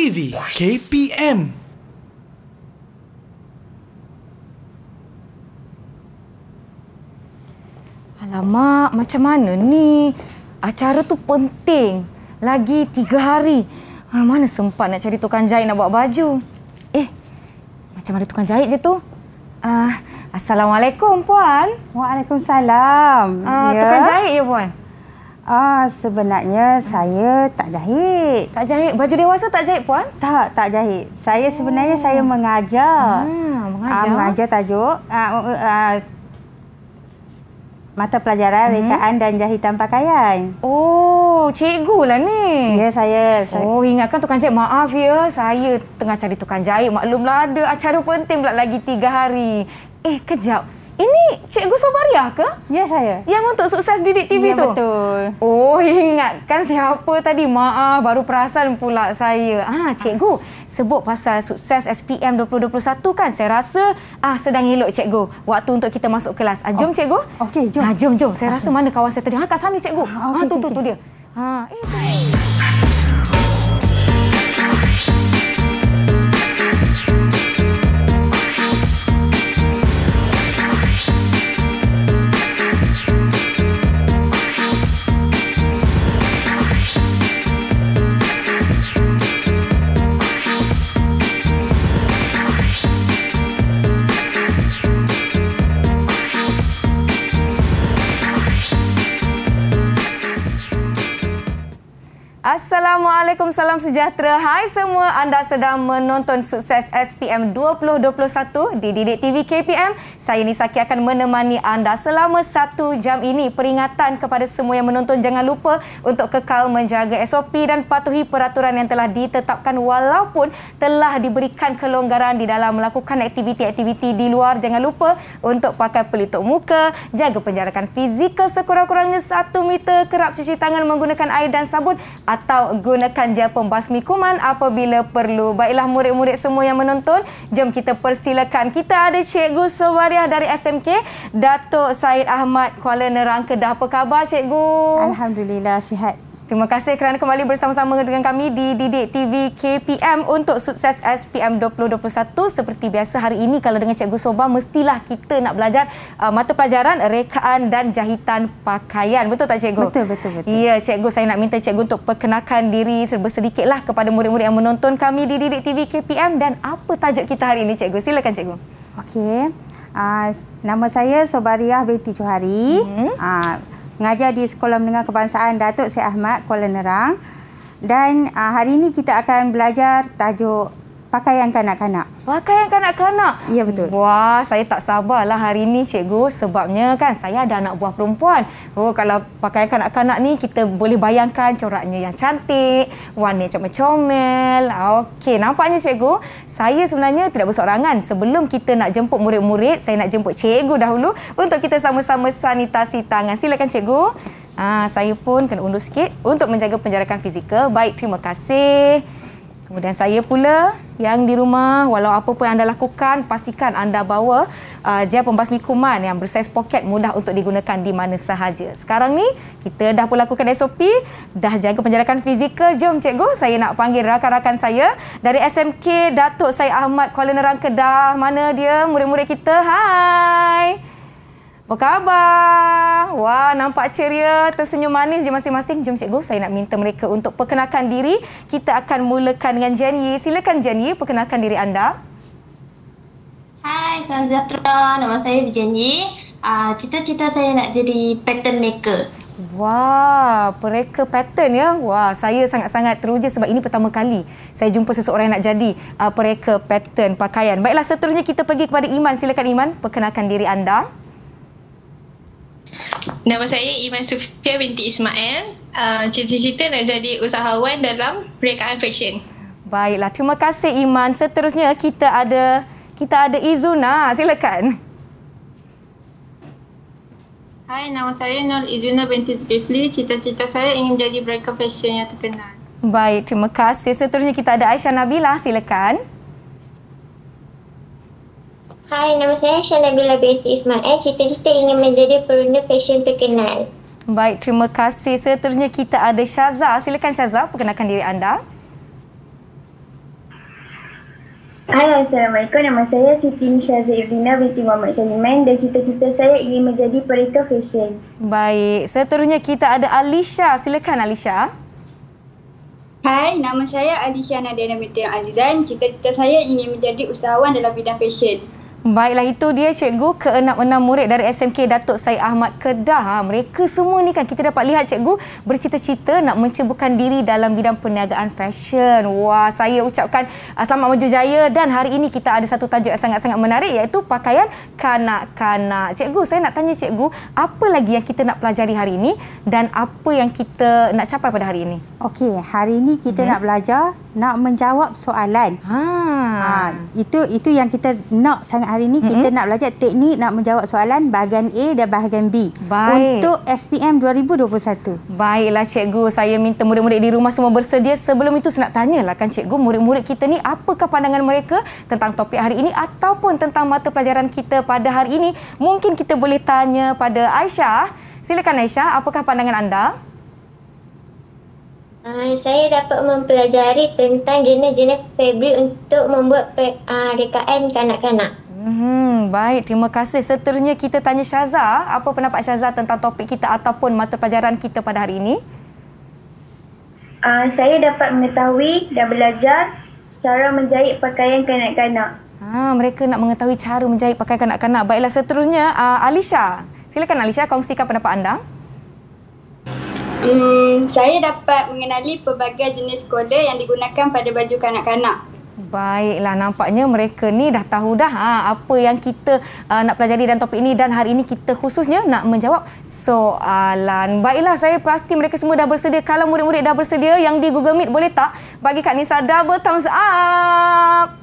TV KPM. Alamak, macam mana ni? Acara tu penting. Lagi tiga hari. Ah, mana sempat nak cari tukang jahit nak buat baju? Eh, macam ada tukang jahit je tu. Ah, Assalamualaikum, Puan. Waalaikumsalam. Ah, ya. Tukang jahit ya, Puan? Ah sebenarnya saya tak jahit. Tak jahit. Baju dewasa tak jahit puan? Tak, tak jahit. Saya sebenarnya saya oh. mengajar. Ah, mengajar. Ah, mengajar tajuk ah, uh, uh ah. mata pelajaran mm -hmm. rekaan dan jahitan pakaian. Oh, cikgulah ni. Ya, saya. Oh, ingatkan tukang jahit. Maaf ya, saya tengah cari tukang jahit. Maklumlah ada acara penting pula lagi tiga hari. Eh, kejap. Ini Cikgu Sobaria ke? Ya, saya. Yang untuk sukses didik TV ya, tu? Ya, betul. Oh, ingatkan siapa tadi? Maaf, baru perasan pula saya. Ah, ah. Cikgu, ha. sebut pasal sukses SPM 2021 kan? Saya rasa ah sedang elok, Cikgu. Waktu untuk kita masuk kelas. Ah, jom, oh. Cikgu. Okey, jom. Ah, jom, jom. Saya rasa mana kawan saya tadi? Ha, kat sana, Cikgu. Ha, ah, okay, ah, tu, okay. tu, tu dia. Ha. Eh, saya... Assalamualaikum, salam sejahtera. Hai semua, anda sedang menonton sukses SPM 2021 di Didik TV KPM. Saya Nisaki akan menemani anda selama satu jam ini. Peringatan kepada semua yang menonton, jangan lupa untuk kekal menjaga SOP dan patuhi peraturan yang telah ditetapkan walaupun telah diberikan kelonggaran di dalam melakukan aktiviti-aktiviti di luar. Jangan lupa untuk pakai pelitup muka, jaga penjarakan fizikal sekurang-kurangnya 1 meter, kerap cuci tangan menggunakan air dan sabun atau gunakan kanja pembasmi kuman apabila perlu. Baiklah murid-murid semua yang menonton, jom kita persilakan. Kita ada Cikgu Sewariah dari SMK, Datuk Said Ahmad Kuala Nerang Kedah. Apa khabar Cikgu? Alhamdulillah, sihat. Terima kasih kerana kembali bersama-sama dengan kami di Didik TV KPM untuk sukses SPM 2021. Seperti biasa hari ini kalau dengan Cikgu Soba mestilah kita nak belajar uh, mata pelajaran rekaan dan jahitan pakaian. Betul tak Cikgu? Betul, betul, betul. Ya, Cikgu saya nak minta Cikgu untuk perkenalkan diri serba sedikitlah kepada murid-murid yang menonton kami di Didik TV KPM dan apa tajuk kita hari ini Cikgu? Silakan Cikgu. Okey. Uh, nama saya Sobariah Binti Johari. Hmm. Uh, mengajar di Sekolah Menengah Kebangsaan Datuk Syed Ahmad Kuala Nerang dan uh, hari ini kita akan belajar tajuk pakaian kanak-kanak. Pakaian kanak-kanak? Ya, betul. Wah, saya tak sabarlah hari ini, cikgu. Sebabnya kan saya ada anak buah perempuan. Oh, kalau pakaian kanak-kanak ni kita boleh bayangkan coraknya yang cantik, warna comel-comel. Okey, nampaknya cikgu, saya sebenarnya tidak bersorangan. Sebelum kita nak jemput murid-murid, saya nak jemput cikgu dahulu untuk kita sama-sama sanitasi tangan. Silakan cikgu. Ah, saya pun kena undur sikit untuk menjaga penjarakan fizikal. Baik, terima kasih. Kemudian saya pula yang di rumah, walau apa pun anda lakukan, pastikan anda bawa uh, gel pembasmi kuman yang bersaiz poket mudah untuk digunakan di mana sahaja. Sekarang ni kita dah pun lakukan SOP, dah jaga penjarakan fizikal. Jom cikgu, saya nak panggil rakan-rakan saya dari SMK Datuk Syed Ahmad Kuala Nerang Kedah. Mana dia murid-murid kita? Hai! Hai! Apa khabar? Wah, nampak ceria, tersenyum manis je masing-masing. Jom cikgu, saya nak minta mereka untuk perkenalkan diri. Kita akan mulakan dengan Jen Yee. Silakan Jen Yee, perkenalkan diri anda. Hai, saya sejahtera. Nama saya Jen Yee. Ah, cita-cita saya nak jadi pattern maker. Wah, pereka pattern ya. Wah, saya sangat-sangat teruja sebab ini pertama kali saya jumpa seseorang yang nak jadi uh, pattern pakaian. Baiklah, seterusnya kita pergi kepada Iman. Silakan Iman, perkenalkan diri anda. Uh, Nama saya Iman Sufia binti Ismail. Uh, cita-cita nak jadi usahawan dalam rekaan fashion. Baiklah, terima kasih Iman. Seterusnya kita ada kita ada Izuna, silakan. Hai, nama saya Nur Izuna binti Zulfi. Cita-cita saya ingin jadi breaker fashion yang terkenal. Baik, terima kasih. Seterusnya kita ada Aisyah Nabila, silakan. Uh, Hai, nama saya Shana Bila Binti Ismail. Eh, cita-cita ingin menjadi perunda fashion terkenal. Baik, terima kasih. Seterusnya kita ada Syaza. Silakan Syaza, perkenalkan diri anda. Hai, Assalamualaikum. Nama saya Siti Syaza Irina binti Muhammad Syariman dan cita-cita saya ingin menjadi perekor fashion. Baik, seterusnya kita ada Alisha. Silakan Alisha. Hai, nama saya Alisha Nadia Namitir Azizan. Cita-cita saya ingin menjadi usahawan dalam bidang fashion. Baiklah itu dia cikgu keenam-enam murid dari SMK Datuk Said Ahmad Kedah. Ha, mereka semua ni kan kita dapat lihat cikgu bercita-cita nak mencubukan diri dalam bidang perniagaan fashion. Wah, saya ucapkan uh, selamat maju jaya dan hari ini kita ada satu tajuk yang sangat-sangat menarik iaitu pakaian kanak-kanak. Cikgu, saya nak tanya cikgu, apa lagi yang kita nak pelajari hari ini dan apa yang kita nak capai pada hari ini? Okey, hari ini kita hmm. nak belajar nak menjawab soalan. Ha. ha itu itu yang kita nak sangat hari ni Mm -hmm. kita nak belajar teknik nak menjawab soalan bahagian A dan bahagian B Baik. untuk SPM 2021. Baiklah cikgu, saya minta murid-murid di rumah semua bersedia. Sebelum itu saya nak tanyalah kan cikgu, murid-murid kita ni apakah pandangan mereka tentang topik hari ini ataupun tentang mata pelajaran kita pada hari ini? Mungkin kita boleh tanya pada Aisyah. Silakan Aisyah, apakah pandangan anda? Uh, saya dapat mempelajari tentang jenis-jenis fabric untuk membuat uh, rekaan kanak-kanak. Hmm, baik, terima kasih. Seterusnya kita tanya Syaza, apa pendapat Syaza tentang topik kita ataupun mata pelajaran kita pada hari ini? Uh, saya dapat mengetahui dan belajar cara menjahit pakaian kanak-kanak. Ha, mereka nak mengetahui cara menjahit pakaian kanak-kanak. Baiklah, seterusnya uh, Alisha. Silakan Alisha kongsikan pendapat anda. Hmm, saya dapat mengenali pelbagai jenis sekolah yang digunakan pada baju kanak-kanak. Baiklah, nampaknya mereka ni dah tahu dah ha, apa yang kita uh, nak pelajari dan topik ini dan hari ini kita khususnya nak menjawab soalan. Baiklah, saya pasti mereka semua dah bersedia. Kalau murid-murid dah bersedia, yang di Google Meet boleh tak bagi Kak Nisa double thumbs up?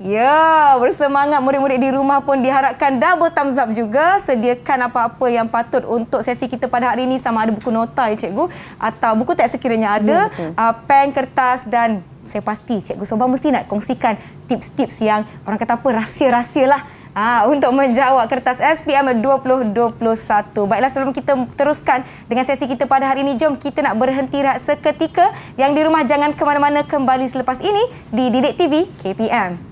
Ya, bersemangat murid-murid di rumah pun diharapkan double thumbs up juga. Sediakan apa-apa yang patut untuk sesi kita pada hari ini sama ada buku nota ya cikgu atau buku teks sekiranya ya, ada, ya, uh, pen, kertas dan saya pasti cikgu Soba mesti nak kongsikan tips-tips yang orang kata apa rahsia-rahsia lah uh, untuk menjawab kertas SPM 2021. Baiklah sebelum kita teruskan dengan sesi kita pada hari ini, jom kita nak berhenti rehat seketika. Yang di rumah jangan ke mana-mana kembali selepas ini di Didik TV KPM.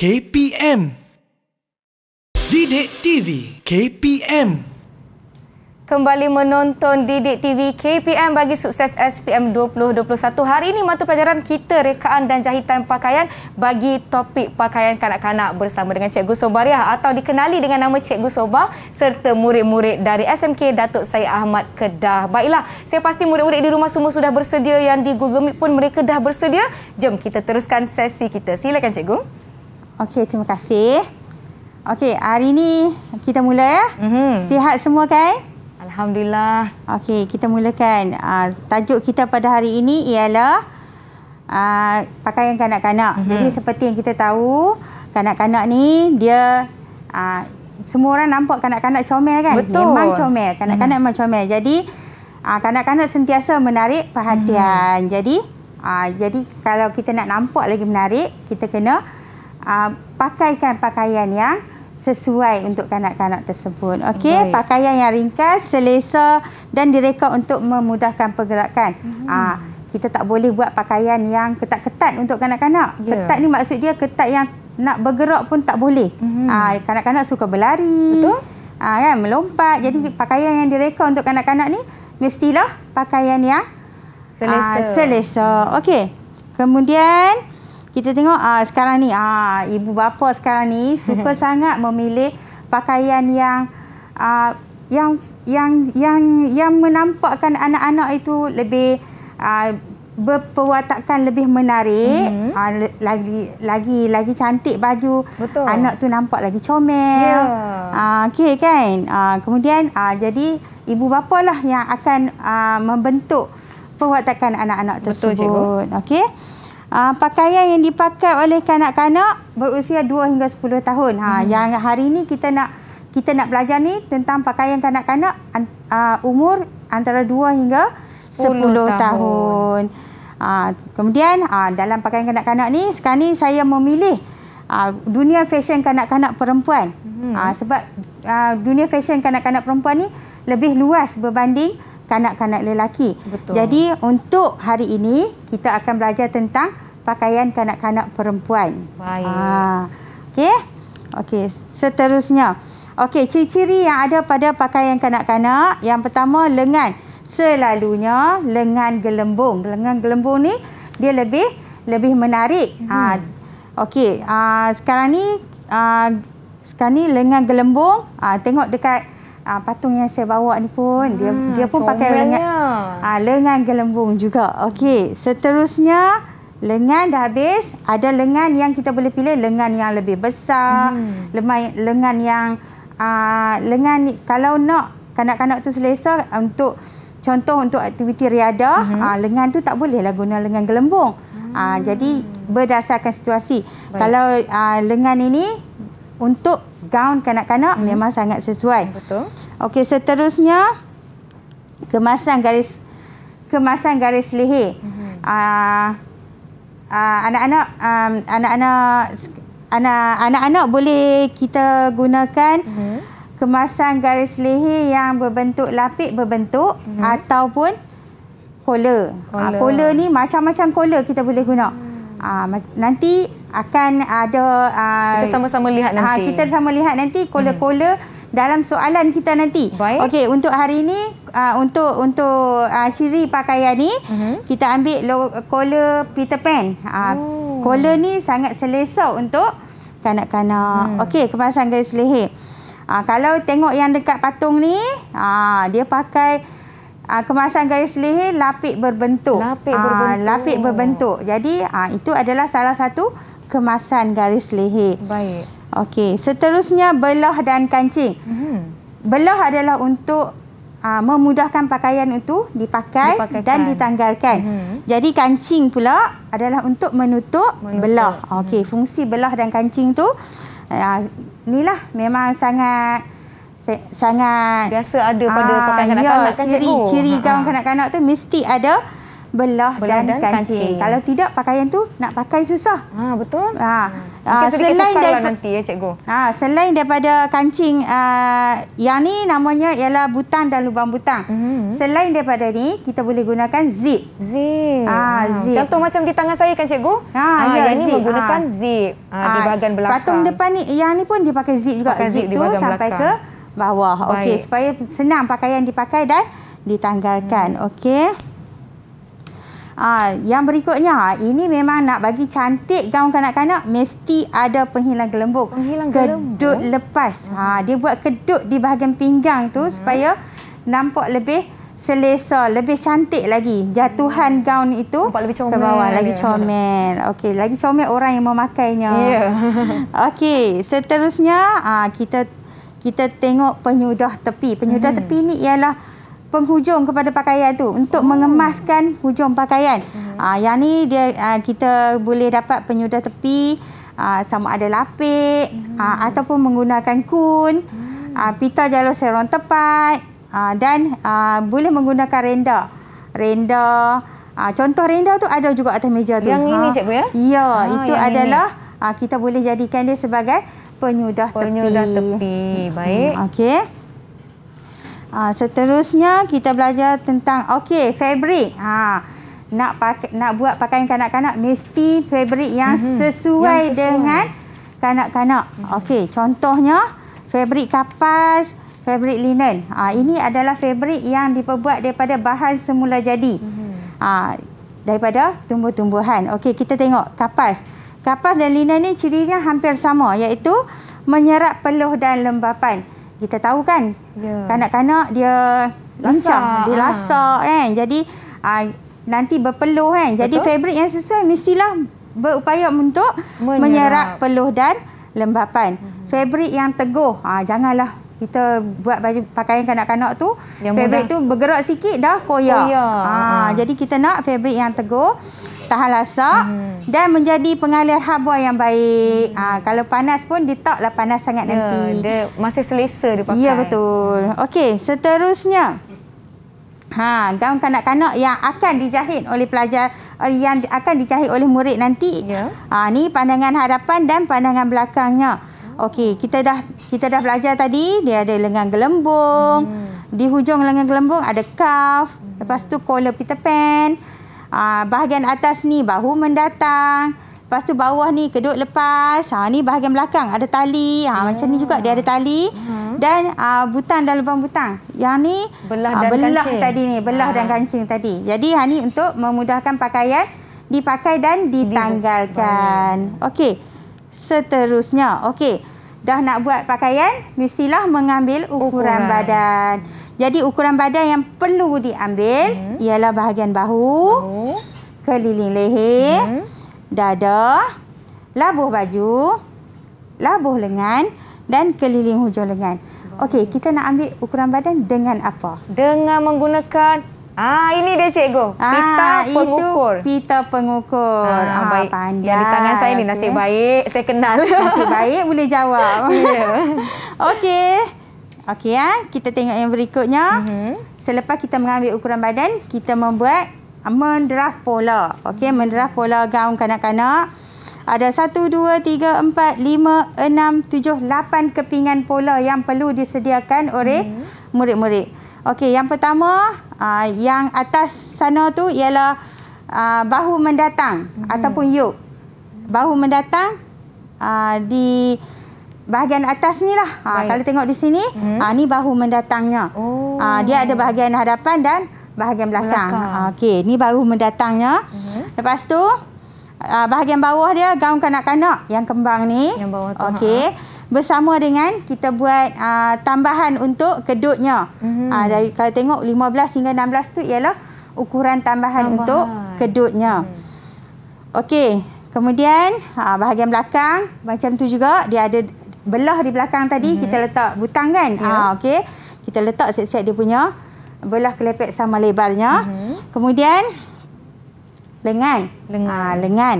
KPM Didik TV KPM Kembali menonton Didik TV KPM bagi sukses SPM 2021. Hari ini mata pelajaran kita rekaan dan jahitan pakaian bagi topik pakaian kanak-kanak bersama dengan Cikgu Sobariah atau dikenali dengan nama Cikgu Sobar serta murid-murid dari SMK Datuk Syed Ahmad Kedah. Baiklah, saya pasti murid-murid di rumah semua sudah bersedia yang di Google Meet pun mereka dah bersedia. Jom kita teruskan sesi kita. Silakan Cikgu. Okey, terima kasih. Okey, hari ni kita mula ya. Mm-hmm. Sihat semua kan? Alhamdulillah. Okey, kita mulakan. Uh, tajuk kita pada hari ini ialah uh, pakaian kanak-kanak. Mm-hmm. Jadi seperti yang kita tahu, kanak-kanak ni dia uh, semua orang nampak kanak-kanak comel kan? Betul. Memang comel. Kanak-kanak mm-hmm. memang comel. Jadi uh, kanak-kanak sentiasa menarik perhatian. Mm-hmm. Jadi uh, jadi kalau kita nak nampak lagi menarik, kita kena uh, pakaikan pakaian yang sesuai untuk kanak-kanak tersebut. Okey, pakaian yang ringkas, selesa dan direka untuk memudahkan pergerakan. Mm -hmm. uh, kita tak boleh buat pakaian yang ketat-ketat untuk kanak-kanak. Yeah. Ketat ni maksud dia ketat yang nak bergerak pun tak boleh. Hmm. Ah, kanak-kanak mm -hmm. uh, suka berlari. Betul. kan, melompat. Jadi hmm. pakaian yang direka untuk kanak-kanak ni mestilah pakaian yang selesa. Uh, selesa. Okey. Kemudian kita tengok uh, sekarang ni uh, ibu bapa sekarang ni suka sangat memilih pakaian yang uh, yang yang yang yang menampakkan anak-anak itu lebih uh, berperwatakan lebih menarik mm -hmm. uh, lagi lagi lagi cantik baju Betul. anak tu nampak lagi comel yeah. Ya. uh, okey kan uh, kemudian uh, jadi ibu bapa lah yang akan uh, membentuk perwatakan anak-anak tersebut okey Uh, pakaian yang dipakai oleh kanak-kanak berusia 2 hingga 10 tahun. Ha, hmm. yang hari ini kita nak kita nak belajar ni tentang pakaian kanak-kanak uh, umur antara 2 hingga 10, 10 tahun. tahun. Uh, kemudian uh, dalam pakaian kanak-kanak ni sekarang ni saya memilih uh, dunia fashion kanak-kanak perempuan. Hmm. Uh, sebab uh, dunia fashion kanak-kanak perempuan ni lebih luas berbanding kanak-kanak lelaki. Betul. Jadi untuk hari ini kita akan belajar tentang pakaian kanak-kanak perempuan. Baik. Ha. Okey. Okey, seterusnya. Okey, ciri-ciri yang ada pada pakaian kanak-kanak, yang pertama lengan. Selalunya lengan gelembung. Lengan gelembung ni dia lebih lebih menarik. Hmm. Ah. Okey, ah, sekarang ni ah, sekarang ni lengan gelembung, ah, tengok dekat uh, patung yang saya bawa ni pun hmm, dia dia pun pakai lengan uh, lengan gelembung juga okey seterusnya lengan dah habis ada lengan yang kita boleh pilih lengan yang lebih besar hmm. lemai, lengan yang uh, lengan ni, kalau nak kanak-kanak tu selesa untuk contoh untuk aktiviti riadah hmm. uh, lengan tu tak boleh bolehlah guna lengan gelembung hmm. uh, jadi berdasarkan situasi Baik. kalau uh, lengan ini untuk gaun kanak-kanak hmm. memang sangat sesuai. Betul. Okey, seterusnya kemasan garis kemasan garis leher. anak-anak hmm. uh, uh, anak-anak um, anak-anak anak boleh kita gunakan hmm. kemasan garis leher yang berbentuk lapik berbentuk hmm. ataupun kola. Ah, kola. ni macam-macam kola kita boleh guna. Hmm. Uh, nanti akan ada uh, kita sama-sama lihat ah, nanti. Uh, kita sama lihat nanti kola-kola hmm. dalam soalan kita nanti. Okey, untuk hari ini uh, untuk untuk uh, ciri pakaian ni hmm. kita ambil kola Peter Pan. uh, oh. ni sangat selesa untuk kanak-kanak. Hmm. Okey, kemasan garis leher. Uh, kalau tengok yang dekat patung ni, uh, dia pakai Uh, kemasan garis leher lapik berbentuk. Lapik berbentuk. Uh, lapik berbentuk. Jadi uh, itu adalah salah satu kemasan garis leher. Baik. Okey, seterusnya belah dan kancing. Hmm. Belah adalah untuk uh, memudahkan pakaian itu dipakai, dipakai dan kan. ditanggalkan. Hmm. Jadi kancing pula adalah untuk menutup, menutup. belah. Mhm. Okey, hmm. fungsi belah dan kancing tu uh, inilah memang sangat sangat biasa ada pada uh, kanak-kanak. Ya, Ciri-ciri ha, ha. kanak-kanak tu mesti ada belah, belah dan, dan kancing. kancing. Kalau tidak pakaian tu nak pakai susah. Ha betul. Ha. Ha. Selain lah dari nanti ya cikgu. Ha selain daripada kancing uh, yang ni namanya ialah butang dan lubang butang. Mm -hmm. Selain daripada ni kita boleh gunakan zip. Zip. Ha, ha. zip. Contoh macam di tangan saya kan cikgu. Ha, ha ya, yang ni menggunakan ha. zip. Ha, ha. di bahagian belakang. Patung depan ni yang ni pun dipakai zip juga. Pakai zip, zip tu sampai belakang. ke bawah. Okey supaya senang pakaian dipakai dan ditanggalkan. Hmm. Okey. Ah, yang berikutnya, ah, ini memang nak bagi cantik gaun kanak-kanak mesti ada penghilang gelembung. Penghilang gelembung. Kedut lepas. Ha, dia buat kedut di bahagian pinggang tu hmm. supaya nampak lebih selesa, lebih cantik lagi jatuhan hmm. gaun itu. Nampak comel. Ke bawah lagi comel. Okey, lagi comel orang yang memakainya. Ya. Yeah. Okey, seterusnya ah, kita kita tengok penyudah tepi. Penyudah hmm. tepi ni ialah penghujung kepada pakaian tu untuk oh. mengemaskan hujung pakaian. Hmm. Aa, ah, yang ni dia aa, ah, kita boleh dapat penyudah tepi aa, ah, sama ada lapik hmm. aa, ataupun menggunakan kun, hmm. aa, pita jalur seron tepat aa, dan aa, boleh menggunakan renda. Renda, aa, contoh renda tu ada juga atas meja tu. Yang ha. ini cikgu ya? Ya, oh, itu adalah aa, kita boleh jadikan dia sebagai penyudah, penyudah tepi. Penyudah tepi, hmm, baik. Hmm, Okey. Ha, seterusnya kita belajar tentang okey fabric. Ha, nak pakai nak buat pakaian kanak-kanak mesti fabric yang, mm -hmm. sesuai, yang sesuai dengan kanak-kanak. Mm -hmm. Okey, contohnya fabric kapas, fabric linen. Ha, ini adalah fabric yang diperbuat daripada bahan semula jadi. Mm -hmm. ha, daripada tumbuh-tumbuhan. Okey, kita tengok kapas. Kapas dan linen ni cirinya hampir sama iaitu menyerap peluh dan lembapan. Mm kita tahu kan yeah. kanak-kanak dia lincah dia ah. lasak kan jadi aa, ah, nanti berpeluh kan jadi Betul? fabric yang sesuai mestilah berupaya untuk menyerap, menyerap peluh dan lembapan mm-hmm. fabric yang teguh aa, ah, janganlah kita buat baju pakaian kanak-kanak tu yang fabric mudah. tu bergerak sikit dah koyak, koyak. Aa, aa. jadi kita nak fabric yang teguh tahan lasak hmm. dan menjadi pengalir haba yang baik. Hmm. Ha, kalau panas pun dia taklah panas sangat yeah, nanti. Dia masih selesa dia pakai. Ya betul. Okey, seterusnya. Ha, gaun kanak-kanak yang akan dijahit oleh pelajar eh, yang akan dijahit oleh murid nanti. Yeah. Ha, ni pandangan hadapan dan pandangan belakangnya. Okey, kita dah kita dah belajar tadi dia ada lengan gelembung. Hmm. Di hujung lengan gelembung ada cuff, hmm. lepas tu collar Peter Pan. Ah, bahagian atas ni bahu mendatang. Lepas tu bawah ni kedut lepas. Ha, ni bahagian belakang ada tali. Ha, hmm. Macam ni juga dia ada tali. Hmm. Dan uh, butang dan lubang butang. Yang ni belah, dan uh, belah tadi ni. Belah ha. dan kancing tadi. Jadi ini untuk memudahkan pakaian dipakai dan ditanggalkan. Okey. Seterusnya. Okey. Dah nak buat pakaian, mestilah mengambil ukuran, ukuran. badan. Jadi ukuran badan yang perlu diambil hmm. ialah bahagian bahu, hmm. keliling leher, hmm. dada, labuh baju, labuh lengan dan keliling hujung lengan. Okey, kita nak ambil ukuran badan dengan apa? Dengan menggunakan ah ini dia cikgu, ah, pita ah, pengukur. Itu pita pengukur. Ah, ah baik. Pandai. Yang di tangan saya ni nasib okay. baik, saya kenal. Nasib baik boleh jawab. Ya. Yeah. Okey. Okey ya, kita tengok yang berikutnya. Mm -hmm. Selepas kita mengambil ukuran badan, kita membuat ah, mendraft pola. Okey, mm -hmm. mendraft pola gaun kanak-kanak. Ada satu, dua, tiga, empat, lima, enam, tujuh, lapan kepingan pola yang perlu disediakan oleh mhm. murid-murid. Mm -hmm. Okey, yang pertama, uh, yang atas sana tu ialah uh, bahu mendatang mm -hmm. ataupun yoke. Bahu mendatang uh, di bahagian atas ni lah. Ha, kalau tengok di sini, hmm. ha, ni bahu mendatangnya. Oh. Ha, dia ada bahagian hadapan dan bahagian belakang. belakang. Ha, Okey, ni bahu mendatangnya. Hmm. Lepas tu, ha, bahagian bawah dia gaun kanak-kanak yang kembang ni. Yang bawah tu. Okey. Ha. Bersama dengan kita buat uh, tambahan untuk kedutnya. Mm -hmm. uh, dari, kalau tengok 15 hingga 16 tu ialah ukuran tambahan, tambahan. untuk kedutnya. Mm. Okey, kemudian uh, bahagian belakang macam tu juga. Dia ada belah di belakang tadi mm -hmm. kita letak butang kan yeah. Ya. ha, okey kita letak set-set dia punya belah kelepek sama lebarnya mm -hmm. kemudian lengan lengan ha, lengan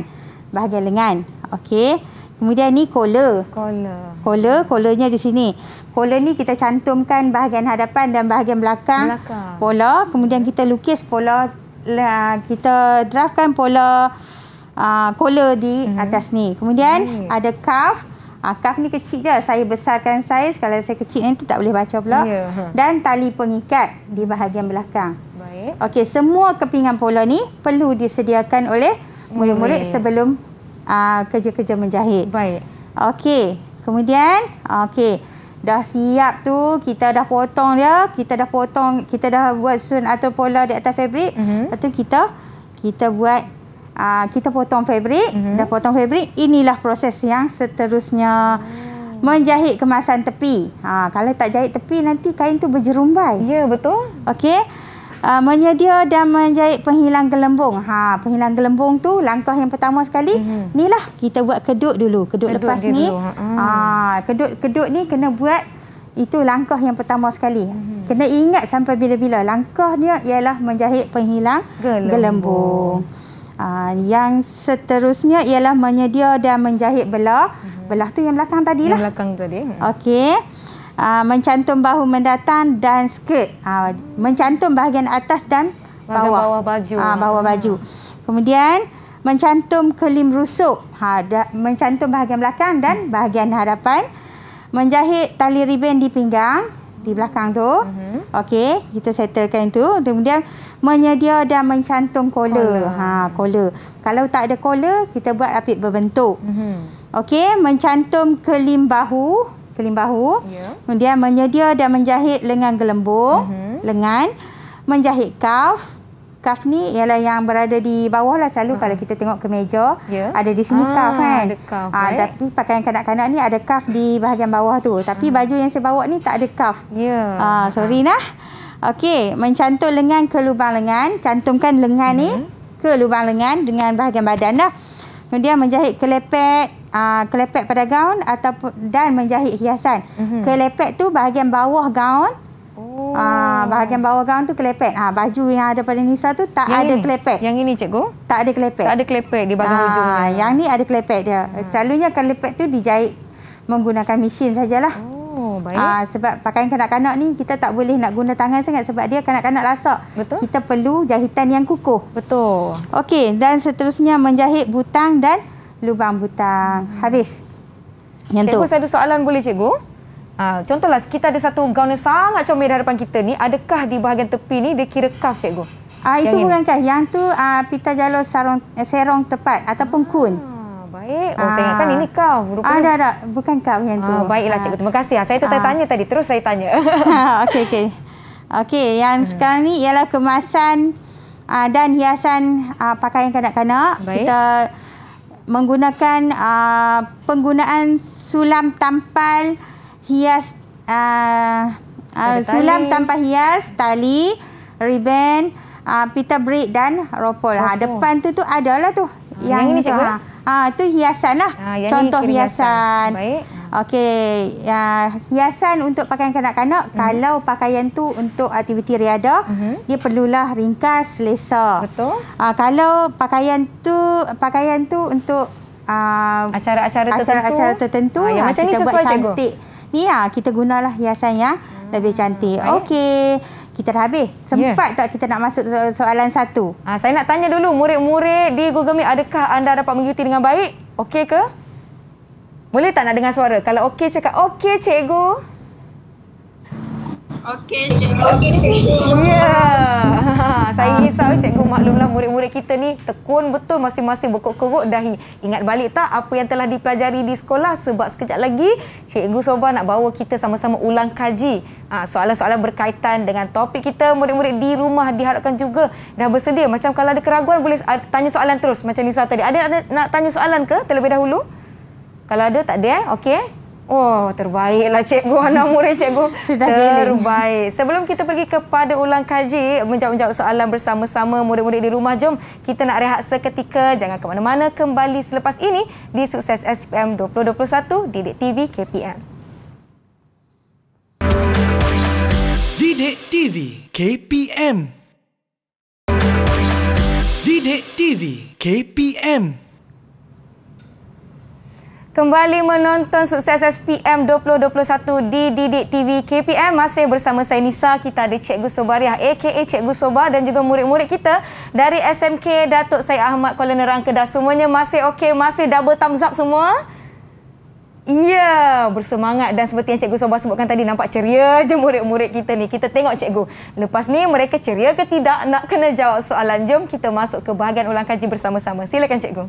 bahagian lengan okey kemudian ni collar collar collar collarnya di sini collar ni kita cantumkan bahagian hadapan dan bahagian belakang, belakang. pola kemudian kita lukis pola kita draftkan pola Uh, collar di -hmm. atas ni Kemudian yeah. ada cuff Akaf ni kecil je. Saya besarkan saiz. Kalau saya kecil nanti tak boleh baca pula. Ya, yeah. Ha. Dan tali pengikat di bahagian belakang. Baik. Okey, semua kepingan pola ni perlu disediakan oleh murid-murid sebelum ah, kerja-kerja uh, menjahit. Baik. Okey, kemudian okey. Dah siap tu, kita dah potong dia, kita dah potong, kita dah buat sun atau pola di atas fabrik. Mm -hmm. Lepas tu kita kita buat uh, kita potong fabric mm -hmm. dah potong fabric inilah proses yang seterusnya mm. menjahit kemasan tepi ha, kalau tak jahit tepi nanti kain tu berjerumbai ya yeah, betul okey Uh, menyedia dan menjahit penghilang gelembung ha, Penghilang gelembung tu langkah yang pertama sekali mm -hmm. Ni lah kita buat keduk dulu Keduk kedut lepas ni kedut ha. ha, keduk keduk ni kena buat Itu langkah yang pertama sekali mm -hmm. Kena ingat sampai bila-bila Langkahnya ialah menjahit penghilang gelembung, gelembung. Ah, yang seterusnya ialah menyedia dan menjahit belah. Mhm. Belah tu yang belakang tadi lah. Yang belakang tu dia. Okey. Ah, mencantum bahu mendatang dan skirt. Aa, ah, mencantum bahagian atas dan bawah. Bahagian bawah baju. Aa, bawah baju. Kemudian mencantum kelim rusuk. Ha, da, mencantum bahagian belakang dan hmm. bahagian hadapan. Menjahit tali ribbon di pinggang di belakang tu. Mm -hmm. Okey, kita settlekan tu. Kemudian menyedia dan mencantum kola. Ha, kola. Kalau tak ada kola, kita buat apit berbentuk. Mm -hmm. Okey, mencantum kelim bahu, kelim bahu. Yeah. Kemudian menyedia dan menjahit lengan gelembung, mm -hmm. lengan, menjahit kaf, Cuff ni ialah yang berada di bawah lah selalu ha. kalau kita tengok ke meja. Yeah. Ada di sini ha, cuff kan. Ada cuff. Ha, ah, right? Eh. Tapi pakaian kanak-kanak ni ada cuff di bahagian bawah tu. Tapi ha. baju yang saya bawa ni tak ada cuff. Yeah. Ya. Ha, sorry ha. lah. Okey. Mencantum lengan ke lubang lengan. Cantumkan lengan -hmm. ni ke lubang lengan dengan bahagian badan dah. Kemudian menjahit kelepek. Uh, kelepek pada gaun ataupun, dan menjahit hiasan. Mm -hmm. Kelepek tu bahagian bawah gaun. Oh. Ah, bahagian bawah gaun tu klepek. Ah, baju yang ada pada Nisa tu tak yang ada ini. kelepek. Yang ini cikgu? Tak ada klepek. Tak ada klepek di bahagian ah, hujungnya. Yang ni ada klepek dia. Ah. Selalunya klepek tu dijahit menggunakan mesin sajalah. Oh. Oh, baik. Aa, ah, sebab pakaian kanak-kanak ni kita tak boleh nak guna tangan sangat sebab dia kanak-kanak lasak. Betul. Kita perlu jahitan yang kukuh. Betul. Okey, dan seterusnya menjahit butang dan lubang butang. Hmm. Habis. Yang cikgu, tu. Cikgu, satu soalan boleh cikgu? Ha, contohlah kita ada satu gaun yang sangat comel di hadapan kita ni, adakah di bahagian tepi ni dia kira kaf cikgu? Ah ha, itu yang bukan kaf. Yang tu ha, pita jalur sarung eh, serong tepat ataupun ha. kun. baik, oh, saya ingatkan ini kaf. Rupanya... Ah, dah, dah. Bukan kaf yang tu. Ah, baiklah, cikgu. Terima kasih. Saya tertanya tanya tadi. Terus saya tanya. okey, okay, okay yang hmm. sekarang ni ialah kemasan uh, dan hiasan uh, pakaian kanak-kanak. Kita menggunakan uh, penggunaan sulam tampal hmm hias uh, uh, sulam tanpa hias, tali, ribbon, uh, pita braid dan ropol. Oh, ha, depan oh. tu tu adalah tu. Ha, yang, yang ini cikgu. Ha, ha, tu hiasan lah. Ha, Contoh hiasan. hiasan. Okey. Ya, hiasan untuk pakaian kanak-kanak. Mm. Kalau pakaian tu untuk aktiviti riada, mm -hmm. dia perlulah ringkas, selesa. Betul. Ha, kalau pakaian tu pakaian tu untuk acara-acara uh, tertentu. Acara-acara tertentu. Ha, yang ha, macam ni sesuai Cantik. Go ni ah kita gunalah hiasan yang hmm. lebih cantik. Okey. Kita dah habis. Sempat yeah. tak kita nak masuk so soalan satu? Ha, saya nak tanya dulu murid-murid di Google Meet adakah anda dapat mengikuti dengan baik? Okey ke? Boleh tak nak dengar suara? Kalau okey cakap okey cikgu. Okey cikgu. Okey cikgu. Ya. Yeah. saya ah. risau cikgu maklumlah murid-murid kita ni tekun betul masing-masing berkok-kok dahi. Ingat balik tak apa yang telah dipelajari di sekolah sebab sekejap lagi cikgu Soba nak bawa kita sama-sama ulang kaji ah, soalan-soalan berkaitan dengan topik kita murid-murid di rumah diharapkan juga dah bersedia macam kalau ada keraguan boleh ah, tanya soalan terus macam Nisa tadi. Ada nak, nak tanya soalan ke terlebih dahulu? Kalau ada tak ada eh? Okey. Eh? Wah, oh, terbaiklah cikgu anak murid cikgu. Sudah Terbaik. Sebelum kita pergi kepada ulang kaji, menjawab-jawab soalan bersama-sama murid-murid di rumah, jom kita nak rehat seketika. Jangan ke mana-mana, kembali selepas ini di Sukses SPM 2021 Didik TV KPM. Didik TV KPM Didik TV KPM Didik TV KPM Kembali menonton sukses SPM 2021 di Didik TV KPM. Masih bersama saya Nisa, kita ada Cikgu Sobariah aka Cikgu Sobar dan juga murid-murid kita dari SMK Datuk Syed Ahmad Kuala Nerang Kedah. Semuanya masih okey, masih double thumbs up semua. Ya, yeah, bersemangat dan seperti yang Cikgu Sobar sebutkan tadi, nampak ceria je murid-murid kita ni. Kita tengok Cikgu, lepas ni mereka ceria ke tidak nak kena jawab soalan. Jom kita masuk ke bahagian ulang kaji bersama-sama. Silakan Cikgu.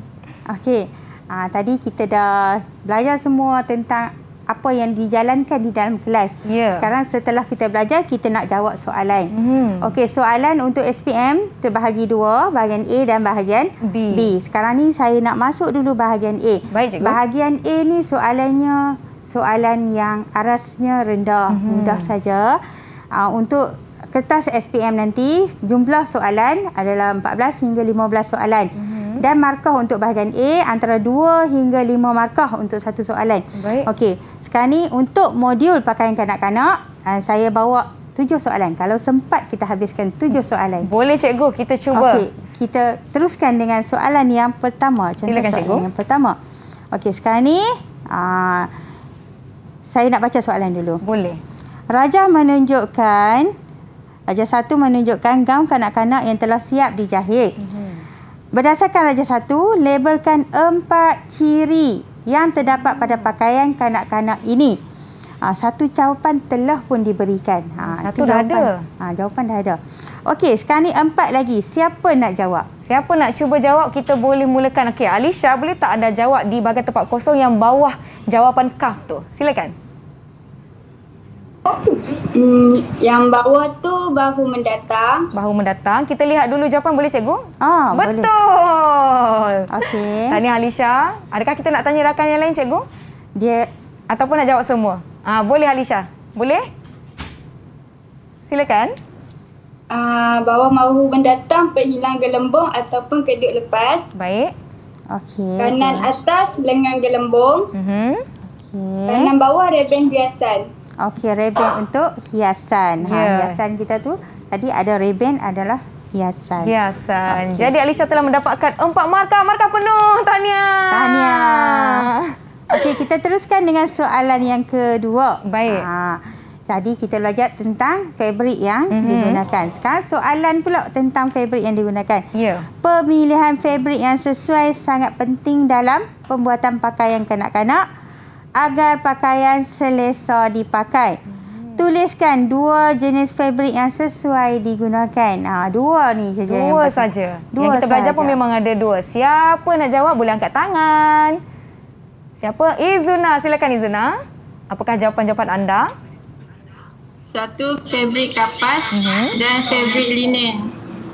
Okey, Aa, ah, tadi kita dah belajar semua tentang apa yang dijalankan di dalam kelas. Yeah. Sekarang setelah kita belajar, kita nak jawab soalan. Mm -hmm. Okey, soalan untuk SPM terbahagi dua, bahagian A dan bahagian B. B. Sekarang ni saya nak masuk dulu bahagian A. Baik, cikgu. Bahagian A ni soalannya soalan yang arasnya rendah, mm -hmm. mudah saja. Aa, ah, untuk kertas SPM nanti jumlah soalan adalah 14 hingga 15 soalan mm -hmm. dan markah untuk bahagian A antara 2 hingga 5 markah untuk satu soalan. Okey. Sekarang ni untuk modul pakaian kanak-kanak eh, saya bawa 7 soalan. Kalau sempat kita habiskan 7 soalan. Boleh cikgu kita cuba. Okey. Kita teruskan dengan soalan yang pertama. Contoh Silakan cikgu. Yang pertama. Okey, sekarang ni uh, saya nak baca soalan dulu. Boleh. Rajah menunjukkan Raja Satu menunjukkan gaun kanak-kanak yang telah siap dijahit. Mm-hmm. Berdasarkan Raja Satu, labelkan empat ciri yang terdapat pada pakaian kanak-kanak ini. Ha, satu jawapan telah pun diberikan. Ha, satu dah ada. Ha, jawapan dah ada. Okey, sekarang ni empat lagi. Siapa nak jawab? Siapa nak cuba jawab, kita boleh mulakan. Okey, Alisha, boleh tak anda jawab di bahagian tempat kosong yang bawah jawapan kaf tu? Silakan satu je. Hmm, yang bawah tu bahu mendatang. Bahu mendatang. Kita lihat dulu jawapan boleh cikgu? Ah, Betul. Okey. Tanya Alisha. Adakah kita nak tanya rakan yang lain cikgu? Dia ataupun nak jawab semua? Ah, boleh Alisha. Boleh? Silakan. Uh, bawah mahu mendatang penghilang gelembung ataupun kedut lepas. Baik. Okey. Kanan okay. atas lengan gelembung. Mhm. Uh -huh. Okey. Kanan bawah reben biasan. Okey, reben untuk hiasan. Ha, yeah. hiasan kita tu tadi ada reben adalah hiasan. Hiasan. Okay. Jadi Alisha telah mendapatkan empat markah. Markah penuh. Tahniah. Tahniah. Okey, kita teruskan dengan soalan yang kedua. Baik. Ha, tadi kita belajar tentang fabric yang mm -hmm. digunakan. Sekarang soalan pula tentang fabric yang digunakan. Ya. Yeah. Pemilihan fabric yang sesuai sangat penting dalam pembuatan pakaian kanak-kanak agar pakaian selesa dipakai. Hmm. Tuliskan dua jenis fabrik yang sesuai digunakan. Ha, dua ni saja. Dua saja. Yang, yang kita belajar pun memang ada dua. Siapa nak jawab boleh angkat tangan. Siapa? Izuna. Silakan Izuna. Apakah jawapan-jawapan anda? Satu fabrik kapas mm -hmm. dan fabrik linen.